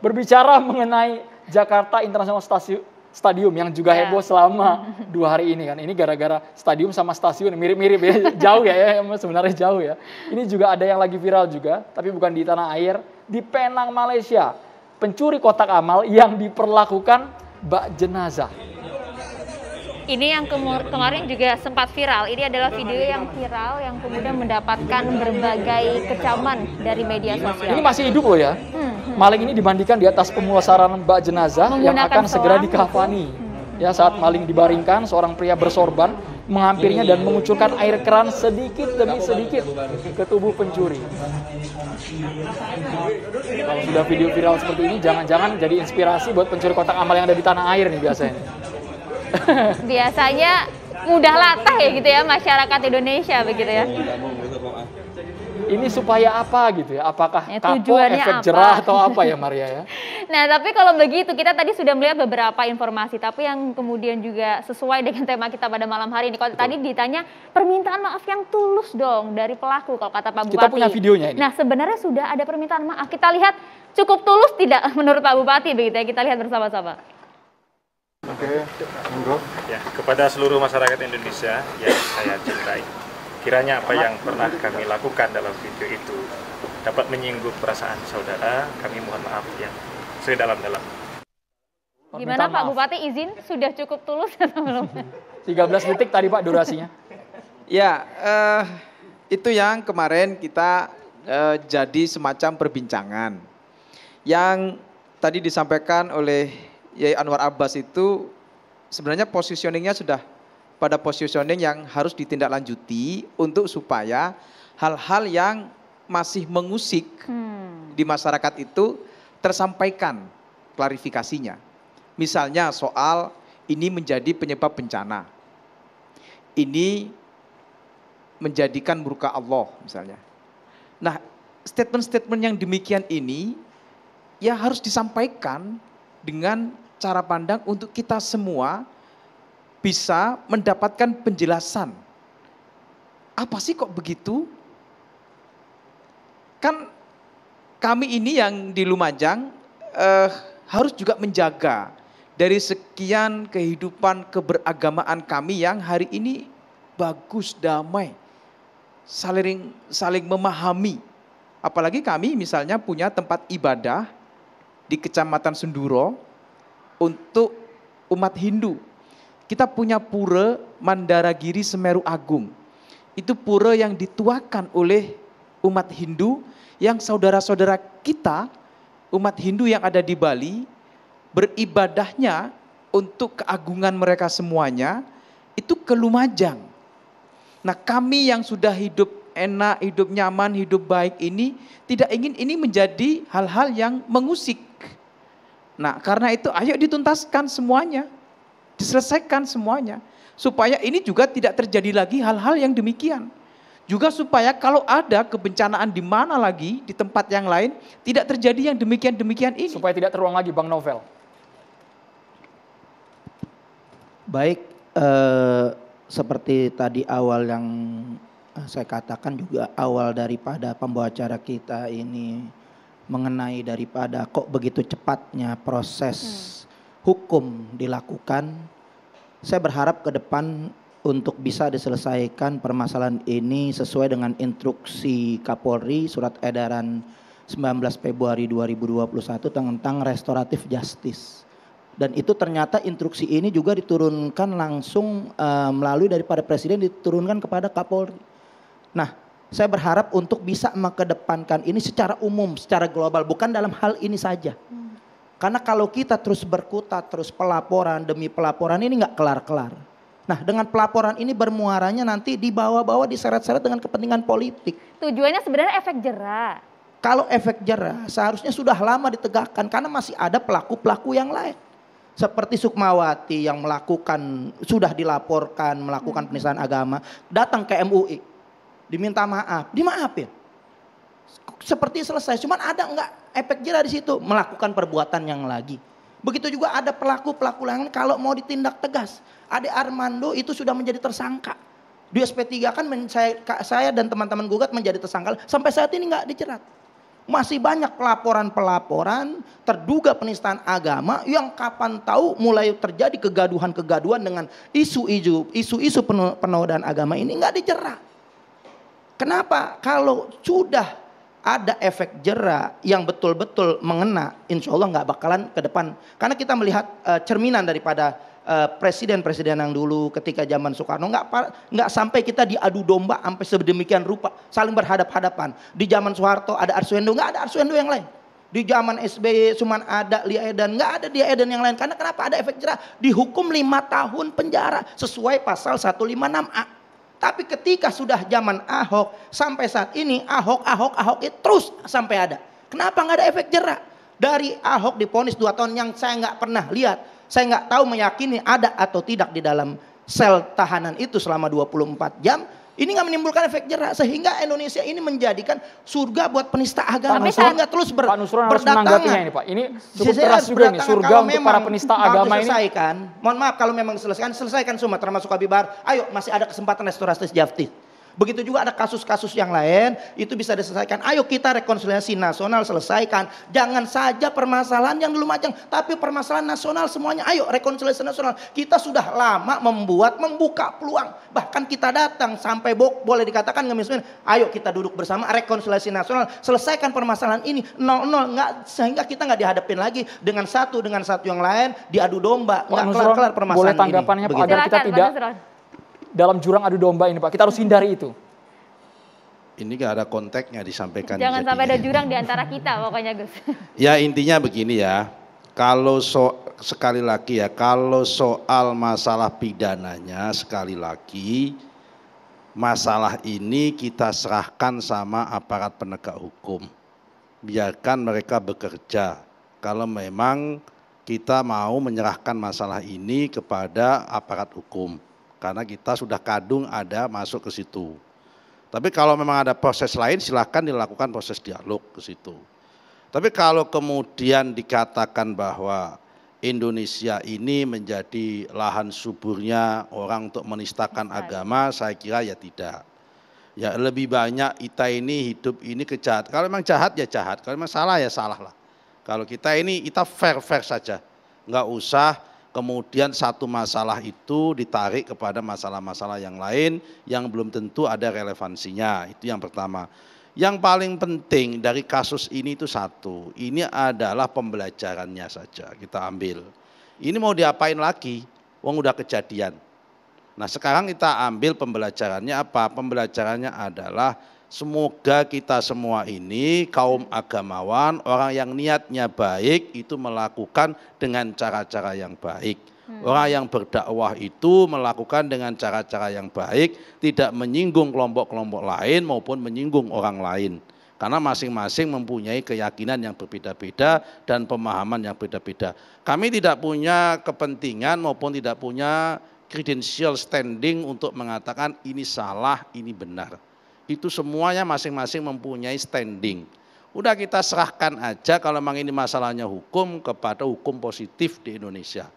Berbicara mengenai Jakarta International Stadium yang juga ya. heboh selama dua hari ini kan. Ini gara-gara stadium sama stasiun mirip-mirip ya, jauh ya, ya sebenarnya jauh ya. Ini juga ada yang lagi viral juga, tapi bukan di tanah air, di Penang Malaysia. Pencuri kotak amal yang diperlakukan bak jenazah. Ini yang kemarin juga sempat viral. Ini adalah video yang viral yang kemudian mendapatkan berbagai kecaman dari media sosial. Ini masih hidup loh ya. Hmm, hmm. Maling ini dimandikan di atas pemulasaran bak jenazah yang akan soang, segera dikafani. Hmm, hmm. Ya saat maling dibaringkan, seorang pria bersorban menghampirinya dan mengucurkan air keran sedikit demi sedikit ke tubuh pencuri. Kalau sudah video viral seperti ini, jangan-jangan jadi inspirasi buat pencuri kotak amal yang ada di tanah air nih biasanya. biasanya mudah latah ya gitu ya masyarakat Indonesia begitu ya ini supaya apa gitu ya? Apakah ya, kapo efek apa? jerah atau apa ya Maria ya? nah, tapi kalau begitu kita tadi sudah melihat beberapa informasi tapi yang kemudian juga sesuai dengan tema kita pada malam hari ini. Kalau Betul. tadi ditanya permintaan maaf yang tulus dong dari pelaku kalau kata Pak Bupati. Kita punya videonya ini. Nah, sebenarnya sudah ada permintaan maaf. Kita lihat cukup tulus tidak menurut Pak Bupati begitu ya. Kita lihat bersama-sama. Oke, okay. Ya, kepada seluruh masyarakat Indonesia yang saya cintai Kiranya apa yang pernah kami lakukan dalam video itu dapat menyinggung perasaan saudara, kami mohon maaf yang sedalam-dalam. Gimana Pak Bupati izin sudah cukup tulus atau belum? 13 detik tadi Pak durasinya. ya, uh, itu yang kemarin kita uh, jadi semacam perbincangan. Yang tadi disampaikan oleh Yai Anwar Abbas itu sebenarnya positioningnya sudah pada positioning yang harus ditindaklanjuti untuk supaya hal-hal yang masih mengusik hmm. di masyarakat itu tersampaikan klarifikasinya. Misalnya soal ini menjadi penyebab bencana. Ini menjadikan murka Allah misalnya. Nah, statement-statement yang demikian ini ya harus disampaikan dengan cara pandang untuk kita semua bisa mendapatkan penjelasan. Apa sih kok begitu? Kan kami ini yang di Lumajang eh, harus juga menjaga dari sekian kehidupan keberagamaan kami yang hari ini bagus damai, saling saling memahami. Apalagi kami misalnya punya tempat ibadah di Kecamatan Senduro untuk umat Hindu kita punya pura Mandara Mandaragiri Semeru Agung. Itu pura yang dituakan oleh umat Hindu yang saudara-saudara kita umat Hindu yang ada di Bali beribadahnya untuk keagungan mereka semuanya itu ke Lumajang. Nah, kami yang sudah hidup enak, hidup nyaman, hidup baik ini tidak ingin ini menjadi hal-hal yang mengusik. Nah, karena itu ayo dituntaskan semuanya diselesaikan semuanya supaya ini juga tidak terjadi lagi hal-hal yang demikian. Juga supaya kalau ada kebencanaan di mana lagi, di tempat yang lain, tidak terjadi yang demikian-demikian ini. Supaya tidak terulang lagi Bang Novel. Baik, eh, seperti tadi awal yang eh, saya katakan juga awal daripada pembawa acara kita ini mengenai daripada kok begitu cepatnya proses hmm hukum dilakukan. Saya berharap ke depan untuk bisa diselesaikan permasalahan ini sesuai dengan instruksi Kapolri surat edaran 19 Februari 2021 tentang restoratif justice. Dan itu ternyata instruksi ini juga diturunkan langsung e, melalui daripada presiden diturunkan kepada Kapolri. Nah, saya berharap untuk bisa mengedepankan ini secara umum, secara global, bukan dalam hal ini saja. Hmm karena kalau kita terus berkutat, terus pelaporan demi pelaporan ini nggak kelar-kelar. Nah dengan pelaporan ini bermuaranya nanti dibawa-bawa diseret-seret dengan kepentingan politik. Tujuannya sebenarnya efek jerah. Kalau efek jerah seharusnya sudah lama ditegakkan karena masih ada pelaku-pelaku yang lain. Seperti Sukmawati yang melakukan, sudah dilaporkan melakukan hmm. penistaan agama, datang ke MUI, diminta maaf, dimaafin seperti selesai. Cuman ada enggak efek jerah di situ melakukan perbuatan yang lagi. Begitu juga ada pelaku-pelaku lain kalau mau ditindak tegas. Ade Armando itu sudah menjadi tersangka. Di SP3 kan men, saya, saya dan teman-teman gugat menjadi tersangka. Sampai saat ini nggak dicerat. Masih banyak pelaporan-pelaporan terduga penistaan agama yang kapan tahu mulai terjadi kegaduhan-kegaduhan dengan isu-isu isu-isu penodaan agama ini nggak dicerat. Kenapa? Kalau sudah ada efek jera yang betul-betul mengena, insya Allah nggak bakalan ke depan. Karena kita melihat uh, cerminan daripada eh, presiden-presiden uh, yang dulu ketika zaman Soekarno nggak nggak sampai kita diadu domba sampai sedemikian rupa saling berhadap-hadapan. Di zaman Soeharto ada Arswendo, nggak ada Arswendo yang lain. Di zaman SBY cuman ada Lia Eden, nggak ada Lia Eden yang lain. Karena kenapa ada efek jera? Dihukum lima tahun penjara sesuai pasal 156A. Tapi ketika sudah zaman Ahok sampai saat ini Ahok Ahok Ahok itu terus sampai ada. Kenapa nggak ada efek jerak? Dari Ahok diponis dua tahun yang saya nggak pernah lihat, saya nggak tahu meyakini ada atau tidak di dalam sel tahanan itu selama 24 jam ini nggak menimbulkan efek jerah sehingga Indonesia ini menjadikan surga buat penista agama. Tapi saya nggak terus ber, Pak harus menanggapinya ini Pak. Ini cukup keras juga nih surga untuk para penista agama ini. Selesaikan. Mohon maaf kalau memang selesaikan, selesaikan semua termasuk Habib Ayo masih ada kesempatan restorasi justice. Begitu juga ada kasus-kasus yang lain, itu bisa diselesaikan. Ayo kita rekonsiliasi nasional selesaikan. Jangan saja permasalahan yang dulu macam tapi permasalahan nasional semuanya. Ayo rekonsiliasi nasional. Kita sudah lama membuat membuka peluang. Bahkan kita datang sampai bok, boleh dikatakan ngemis-ngemis. Ayo kita duduk bersama rekonsiliasi nasional, selesaikan permasalahan ini. Nol nol nggak sehingga kita nggak dihadapin lagi dengan satu dengan satu yang lain diadu domba nggak kelar kelar permasalahan boleh tanggapannya Pak, agar kita tidak dalam jurang adu domba ini Pak. Kita harus hindari itu. Ini gak ada konteksnya disampaikan. Jangan sampai ada jurang di antara kita pokoknya Gus. ya intinya begini ya, kalau so, sekali lagi ya, kalau soal masalah pidananya sekali lagi masalah ini kita serahkan sama aparat penegak hukum. Biarkan mereka bekerja. Kalau memang kita mau menyerahkan masalah ini kepada aparat hukum karena kita sudah kadung ada masuk ke situ. Tapi kalau memang ada proses lain silahkan dilakukan proses dialog ke situ. Tapi kalau kemudian dikatakan bahwa Indonesia ini menjadi lahan suburnya orang untuk menistakan agama, saya kira ya tidak. Ya lebih banyak kita ini hidup ini kejahat. Kalau memang jahat ya jahat, kalau memang salah ya salah lah. Kalau kita ini kita fair fair saja, nggak usah kemudian satu masalah itu ditarik kepada masalah-masalah yang lain yang belum tentu ada relevansinya. Itu yang pertama. Yang paling penting dari kasus ini itu satu, ini adalah pembelajarannya saja kita ambil. Ini mau diapain lagi? Wong udah kejadian. Nah, sekarang kita ambil pembelajarannya apa? Pembelajarannya adalah Semoga kita semua ini kaum agamawan, orang yang niatnya baik itu melakukan dengan cara-cara yang baik. Hmm. Orang yang berdakwah itu melakukan dengan cara-cara yang baik, tidak menyinggung kelompok-kelompok lain maupun menyinggung orang lain. Karena masing-masing mempunyai keyakinan yang berbeda-beda dan pemahaman yang berbeda-beda. Kami tidak punya kepentingan maupun tidak punya kredensial standing untuk mengatakan ini salah, ini benar itu semuanya masing-masing mempunyai standing. Udah kita serahkan aja kalau memang ini masalahnya hukum kepada hukum positif di Indonesia.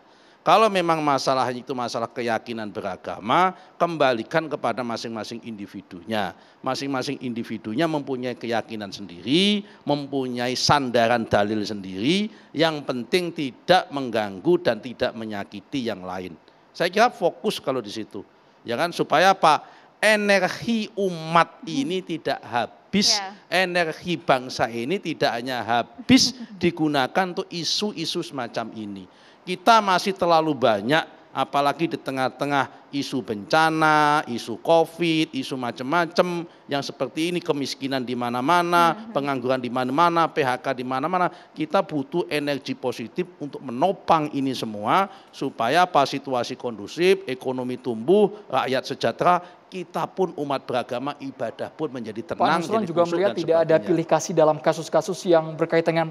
Kalau memang masalahnya itu masalah keyakinan beragama, kembalikan kepada masing-masing individunya. Masing-masing individunya mempunyai keyakinan sendiri, mempunyai sandaran dalil sendiri, yang penting tidak mengganggu dan tidak menyakiti yang lain. Saya kira fokus kalau di situ. Ya kan supaya Pak energi umat ini tidak habis, yeah. energi bangsa ini tidak hanya habis digunakan untuk isu-isu semacam ini. Kita masih terlalu banyak apalagi di tengah-tengah isu bencana, isu covid, isu macam-macam yang seperti ini kemiskinan di mana-mana, hmm, hmm. pengangguran di mana-mana, PHK di mana-mana, kita butuh energi positif untuk menopang ini semua supaya apa situasi kondusif, ekonomi tumbuh, rakyat sejahtera, kita pun umat beragama ibadah pun menjadi tenang. Pak Nusron juga melihat tidak ada pilih kasih dalam kasus-kasus yang berkaitan dengan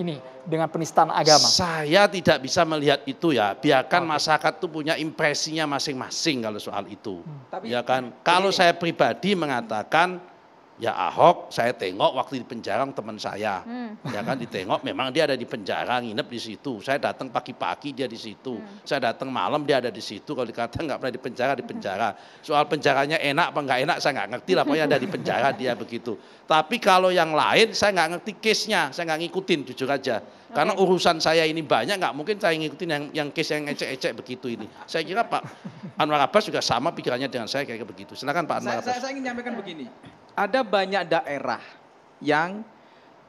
ini dengan penistaan agama. Saya tidak bisa melihat itu ya. Biarkan okay. masyarakat itu punya impresinya masing-masing kalau soal itu. Hmm. ya kan. Kalau ini, saya pribadi mengatakan ya Ahok saya tengok waktu di penjara teman saya hmm. ya kan ditengok memang dia ada di penjara nginep di situ saya datang pagi-pagi dia di situ hmm. saya datang malam dia ada di situ kalau dikata nggak pernah di penjara di penjara soal penjaranya enak apa enggak enak saya nggak ngerti lah pokoknya ada di penjara dia begitu tapi kalau yang lain saya nggak ngerti case nya saya nggak ngikutin jujur aja karena urusan saya ini banyak, nggak mungkin saya ngikutin yang yang case yang ecek-ecek begitu ini. Saya kira Pak Anwar Abbas juga sama pikirannya dengan saya kayak begitu. Silakan Pak Anwar saya, Abbas. Saya, saya ingin menyampaikan begini. Ada banyak daerah yang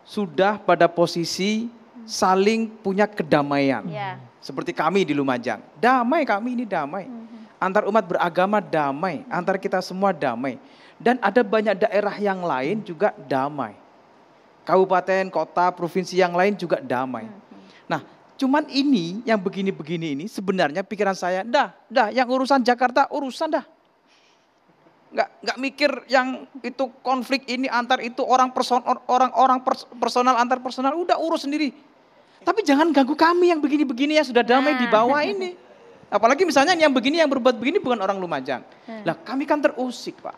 sudah pada posisi saling punya kedamaian. Yeah. Seperti kami di Lumajang. Damai kami ini damai. Mhm. Antar umat beragama damai, antar kita semua damai. Dan ada banyak daerah yang lain juga damai kabupaten, kota, provinsi yang lain juga damai. Hmm, hmm. Nah, cuman ini yang begini-begini ini sebenarnya pikiran saya, dah, dah yang urusan Jakarta urusan dah. Nggak, nggak mikir yang itu konflik ini antar itu orang person orang-orang personal antar personal udah urus sendiri. Tapi jangan ganggu kami yang begini-begini ya sudah damai di nah. bawah ini. Apalagi misalnya yang begini yang berbuat begini bukan orang Lumajang. Hmm. Lah kami kan terusik, Pak.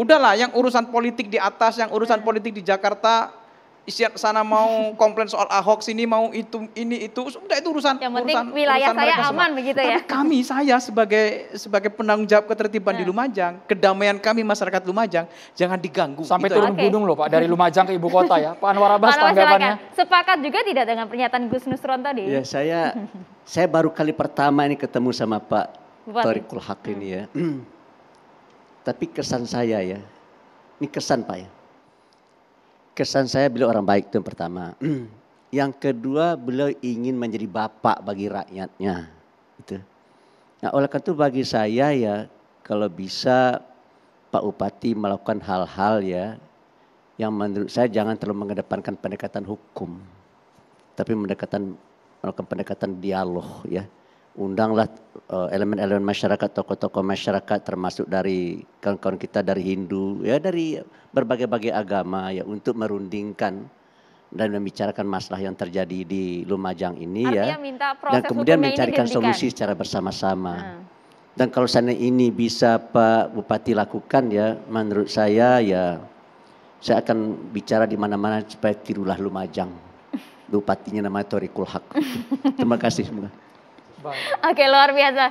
Udahlah yang urusan politik di atas, yang urusan iya. politik di Jakarta isian sana mau komplain soal Ahok sini mau itu ini itu sudah itu urusan yang penting urusan, wilayah urusan saya aman semua. begitu ya. Tapi kami saya sebagai sebagai penanggung jawab ketertiban nah. di iya. Lumajang, kedamaian kami masyarakat Lumajang jangan diganggu. Sampai itu turun okay. gunung loh Pak dari Lumajang ke ibu kota ya. Pak Anwar Abbas Pak tanggapannya. Silakan. Sepakat juga tidak dengan pernyataan Gus Nusron tadi? Ya saya saya baru kali pertama ini ketemu sama Pak Torikul ini ya. Hmm. Tapi kesan saya ya, ini kesan Pak ya. Kesan saya beliau orang baik itu yang pertama. yang kedua beliau ingin menjadi bapak bagi rakyatnya. Gitu. Nah oleh karena itu bagi saya ya kalau bisa Pak Upati melakukan hal-hal ya yang menurut saya jangan terlalu mengedepankan pendekatan hukum. Tapi mendekatan melakukan pendekatan dialog ya undanglah eh, elemen-elemen masyarakat, tokoh-tokoh masyarakat termasuk dari kawan-kawan kita dari Hindu, ya dari berbagai-bagai agama ya untuk merundingkan dan membicarakan masalah yang terjadi di Lumajang ini Artinya ya. Minta dan kemudian mencarikan solusi secara bersama-sama. Hmm. Dan kalau sana ini bisa Pak Bupati lakukan ya, menurut saya ya saya akan bicara di mana-mana supaya tirulah Lumajang. Bupatinya namanya Torikul Hak. Terima kasih semua. Oke, luar biasa.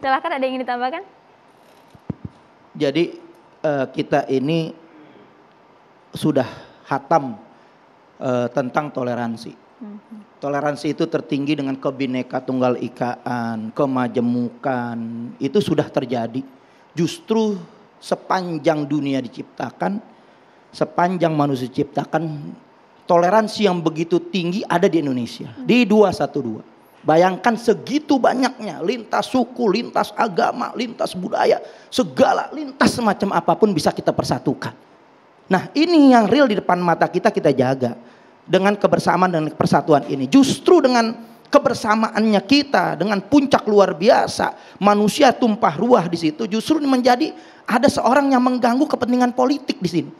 Silahkan ada yang ingin ditambahkan? Jadi uh, kita ini sudah hatam uh, eh, tentang toleransi. Mhm. Toleransi itu tertinggi dengan kebineka tunggal ikaan, kemajemukan, itu sudah terjadi. Justru sepanjang dunia diciptakan, sepanjang manusia diciptakan, toleransi yang begitu tinggi ada di Indonesia, hmm. di 212. Mhm. Bayangkan segitu banyaknya, lintas suku, lintas agama, lintas budaya, segala lintas semacam apapun bisa kita persatukan. Nah ini yang real di depan mata kita kita jaga. Dengan kebersamaan dan persatuan ini. Justru dengan kebersamaannya kita dengan puncak luar biasa manusia tumpah ruah di situ justru menjadi ada seorang yang mengganggu kepentingan politik di sini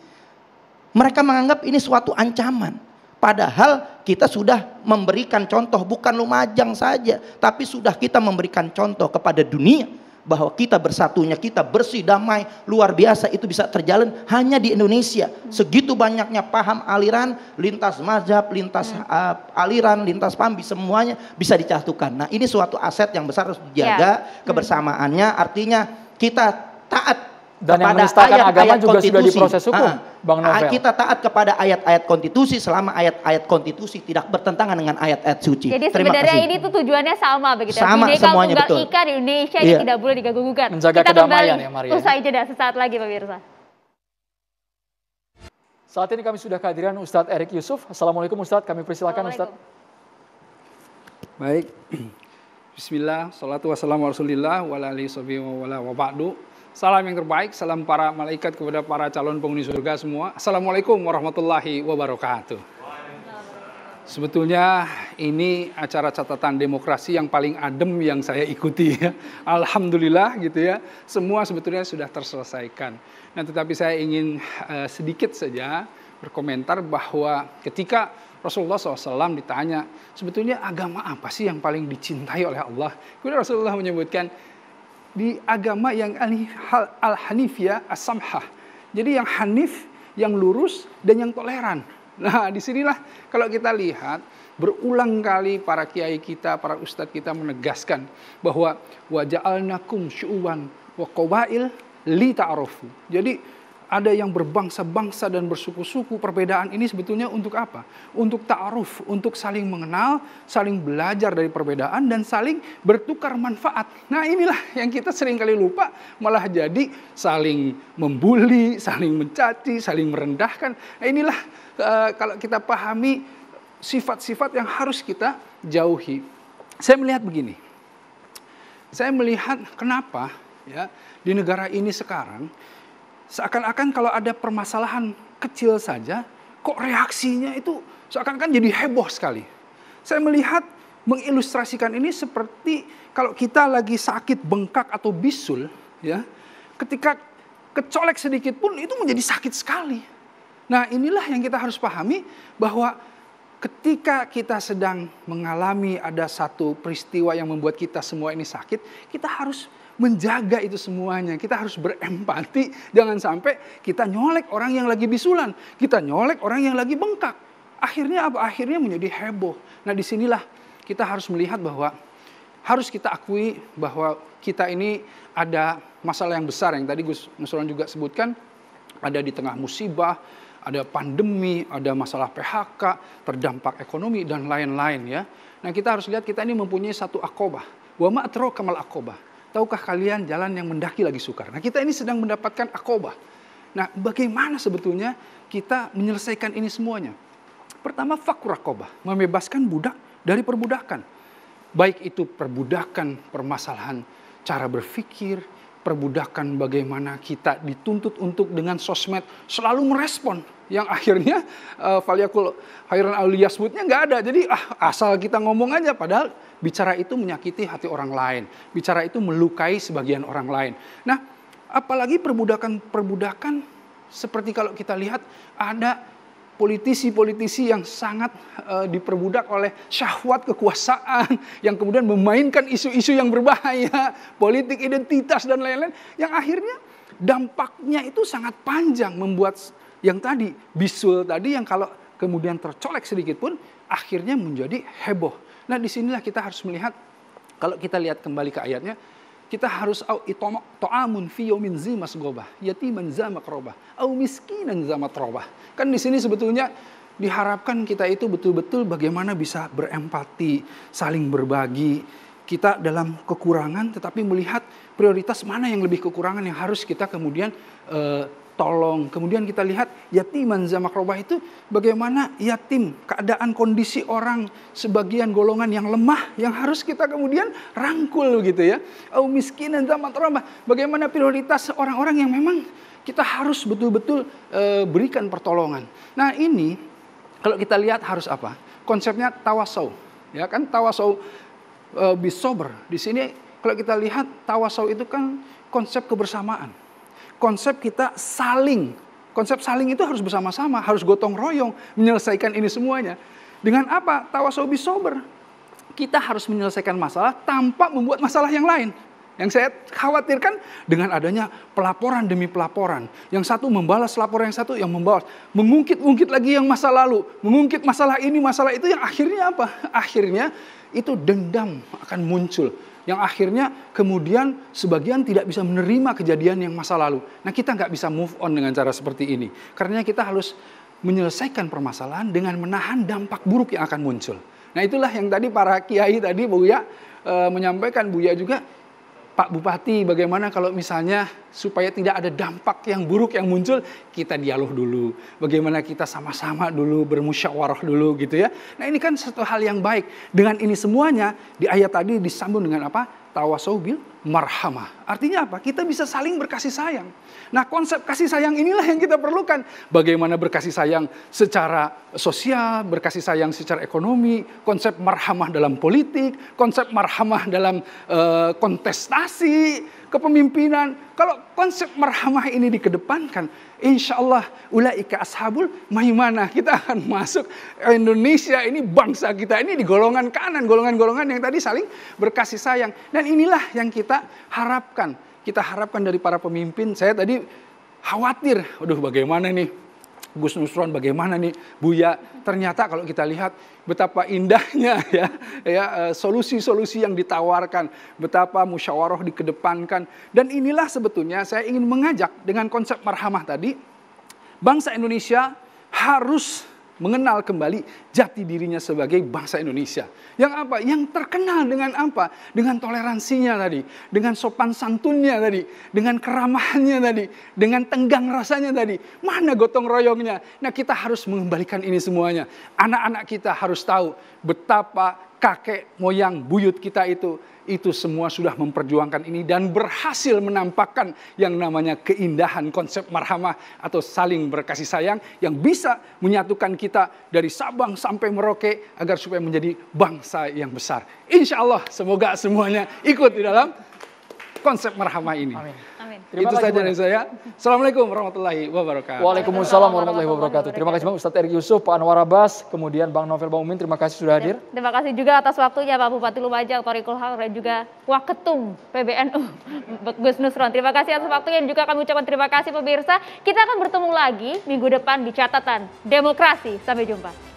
mereka menganggap ini suatu ancaman Padahal kita sudah memberikan contoh bukan lumajang saja, tapi sudah kita memberikan contoh kepada dunia bahwa kita bersatunya, kita bersih damai, luar biasa itu bisa terjalin hanya di Indonesia. Segitu banyaknya paham aliran, lintas mazhab, lintas uh, aliran, lintas Pambi semuanya bisa dicatukan. Nah ini suatu aset yang besar harus dijaga ya. kebersamaannya, artinya kita taat dan kepada yang ayat, agama ayat juga konstitusi. sudah diproses hukum, ha, ah, Bang ah, Novel. Kita taat kepada ayat-ayat konstitusi selama ayat-ayat konstitusi tidak bertentangan dengan ayat-ayat suci. Jadi Terima sebenarnya kasih. ini tuh tujuannya sama begitu. Ya. Sama Bineka semuanya betul. Ika di Indonesia yeah. tidak boleh diganggu gugat. Menjaga kita kedamaian kembali. ya Maria. Usai jeda sesaat lagi pemirsa. Saat ini kami sudah kehadiran Ustadz Erik Yusuf. Assalamualaikum Ustadz, kami persilakan Ustadz. Baik, Bismillah, salatu wassalamu rasulillah, wa alihi wa wa ba'du. Salam yang terbaik, salam para malaikat kepada para calon penghuni surga semua. Assalamualaikum warahmatullahi wabarakatuh. Sebetulnya ini acara catatan demokrasi yang paling adem yang saya ikuti ya. Alhamdulillah gitu ya. Semua sebetulnya sudah terselesaikan. Nah, tetapi saya ingin uh, sedikit saja berkomentar bahwa ketika Rasulullah SAW ditanya, sebetulnya agama apa sih yang paling dicintai oleh Allah? Kemudian Rasulullah menyebutkan di agama yang al hanifia asamha. asamha Jadi yang hanif, yang lurus, dan yang toleran. Nah, disinilah kalau kita lihat berulang kali para kiai kita, para ustadz kita menegaskan bahwa wajah al-nakum syu'wan wa qabail li ta'arufu. Jadi ada yang berbangsa-bangsa dan bersuku-suku. Perbedaan ini sebetulnya untuk apa? Untuk ta'aruf, untuk saling mengenal, saling belajar dari perbedaan, dan saling bertukar manfaat. Nah inilah yang kita sering kali lupa, malah jadi saling membuli, saling mencaci, saling merendahkan. Nah, inilah uh, kalau kita pahami sifat-sifat yang harus kita jauhi. Saya melihat begini, saya melihat kenapa ya di negara ini sekarang Seakan-akan kalau ada permasalahan kecil saja, kok reaksinya itu seakan-akan jadi heboh sekali. Saya melihat mengilustrasikan ini seperti kalau kita lagi sakit bengkak atau bisul, ya, ketika kecolek sedikit pun itu menjadi sakit sekali. Nah inilah yang kita harus pahami bahwa ketika kita sedang mengalami ada satu peristiwa yang membuat kita semua ini sakit, kita harus menjaga itu semuanya. Kita harus berempati, jangan sampai kita nyolek orang yang lagi bisulan, kita nyolek orang yang lagi bengkak. Akhirnya apa? Akhirnya menjadi heboh. Nah, disinilah kita harus melihat bahwa harus kita akui bahwa kita ini ada masalah yang besar yang tadi Gus Nusulan juga sebutkan ada di tengah musibah, ada pandemi, ada masalah PHK, terdampak ekonomi dan lain-lain ya. Nah, kita harus lihat kita ini mempunyai satu akobah. Wa ma'atro kamal akobah Tahukah kalian jalan yang mendaki lagi sukar? Nah, kita ini sedang mendapatkan akobah. Nah, bagaimana sebetulnya kita menyelesaikan ini semuanya? Pertama, fakur akobah, membebaskan budak dari perbudakan. Baik itu perbudakan, permasalahan cara berpikir, perbudakan bagaimana kita dituntut untuk dengan sosmed selalu merespon yang akhirnya uh, Valiakul Hairan Aliyasbutnya nggak ada. Jadi ah, asal kita ngomong aja padahal bicara itu menyakiti hati orang lain. Bicara itu melukai sebagian orang lain. Nah apalagi perbudakan-perbudakan seperti kalau kita lihat ada politisi-politisi yang sangat uh, diperbudak oleh syahwat kekuasaan yang kemudian memainkan isu-isu yang berbahaya, politik identitas dan lain-lain yang akhirnya dampaknya itu sangat panjang membuat yang tadi bisul tadi yang kalau kemudian tercolek sedikit pun akhirnya menjadi heboh. Nah, disinilah kita harus melihat kalau kita lihat kembali ke ayatnya kita harus au ta'amun fi yaumin zimas gobah yatiman zamak robah au miskinan zamat robah kan di sini sebetulnya diharapkan kita itu betul-betul bagaimana bisa berempati saling berbagi kita dalam kekurangan tetapi melihat prioritas mana yang lebih kekurangan yang harus kita kemudian uh, tolong. Kemudian kita lihat yatiman zamakrobah itu bagaimana yatim, keadaan kondisi orang sebagian golongan yang lemah yang harus kita kemudian rangkul gitu ya. oh Au dan zamakrobah, bagaimana prioritas orang-orang yang memang kita harus betul-betul e, berikan pertolongan. Nah ini kalau kita lihat harus apa? Konsepnya tawasau, ya kan tawasau e, eh, bisober. Di sini kalau kita lihat tawasau itu kan konsep kebersamaan konsep kita saling. Konsep saling itu harus bersama-sama, harus gotong royong menyelesaikan ini semuanya. Dengan apa? sobi sober. Kita harus menyelesaikan masalah tanpa membuat masalah yang lain. Yang saya khawatirkan dengan adanya pelaporan demi pelaporan. Yang satu membalas laporan yang satu, yang membalas. Mengungkit-ungkit lagi yang masa lalu. Mengungkit masalah ini, masalah itu yang akhirnya apa? Akhirnya itu dendam akan muncul yang akhirnya kemudian sebagian tidak bisa menerima kejadian yang masa lalu. Nah kita nggak bisa move on dengan cara seperti ini. Karena kita harus menyelesaikan permasalahan dengan menahan dampak buruk yang akan muncul. Nah itulah yang tadi para kiai tadi Buya e, eh, menyampaikan Buya juga Pak Bupati, bagaimana kalau misalnya supaya tidak ada dampak yang buruk yang muncul, kita dialog dulu. Bagaimana kita sama-sama dulu bermusyawarah dulu gitu ya. Nah ini kan satu hal yang baik. Dengan ini semuanya di ayat tadi disambung dengan apa? Tawasobil marhamah. Artinya apa? Kita bisa saling berkasih sayang. Nah, konsep kasih sayang inilah yang kita perlukan. Bagaimana berkasih sayang secara sosial, berkasih sayang secara ekonomi, konsep marhamah dalam politik, konsep marhamah dalam uh, kontestasi, kepemimpinan. Kalau konsep marhamah ini dikedepankan, insya Allah ulaika ashabul maimana. Kita akan masuk Indonesia ini bangsa kita ini di golongan kanan, golongan-golongan yang tadi saling berkasih sayang. Dan inilah yang kita kita harapkan. Kita harapkan dari para pemimpin. Saya tadi khawatir, aduh bagaimana nih Gus Nusron bagaimana nih Buya ternyata kalau kita lihat betapa indahnya ya ya eh, solusi-solusi yang ditawarkan betapa musyawarah dikedepankan dan inilah sebetulnya saya ingin mengajak dengan konsep marhamah tadi bangsa Indonesia harus mengenal kembali jati dirinya sebagai bangsa Indonesia. Yang apa? Yang terkenal dengan apa? Dengan toleransinya tadi, dengan sopan santunnya tadi, dengan keramahannya tadi, dengan tenggang rasanya tadi. Mana gotong royongnya? Nah, kita harus mengembalikan ini semuanya. Anak-anak kita harus tahu betapa kakek moyang buyut kita itu itu semua sudah memperjuangkan ini dan berhasil menampakkan yang namanya keindahan konsep marhamah atau saling berkasih sayang yang bisa menyatukan kita dari Sabang sampai Merauke agar supaya menjadi bangsa yang besar. Insya Allah semoga semuanya ikut di dalam konsep marhamah ini. Amin. Terima Itu saja dari saya. Assalamualaikum warahmatullahi wabarakatuh. Waalaikumsalam warahmatullahi wabarakatuh. Terima kasih banyak Ustadz Erick Yusuf, Pak Anwar Abbas, kemudian Bang Novel Bang Umin. Terima kasih sudah hadir. Terima kasih juga atas waktunya Pak Bupati Lumajang, Pak Rikul Haq, dan juga Waketum PBNU, Gus Nusron. Terima kasih atas waktunya dan juga kami ucapkan terima kasih pemirsa. Kita akan bertemu lagi minggu depan di catatan Demokrasi. Sampai jumpa.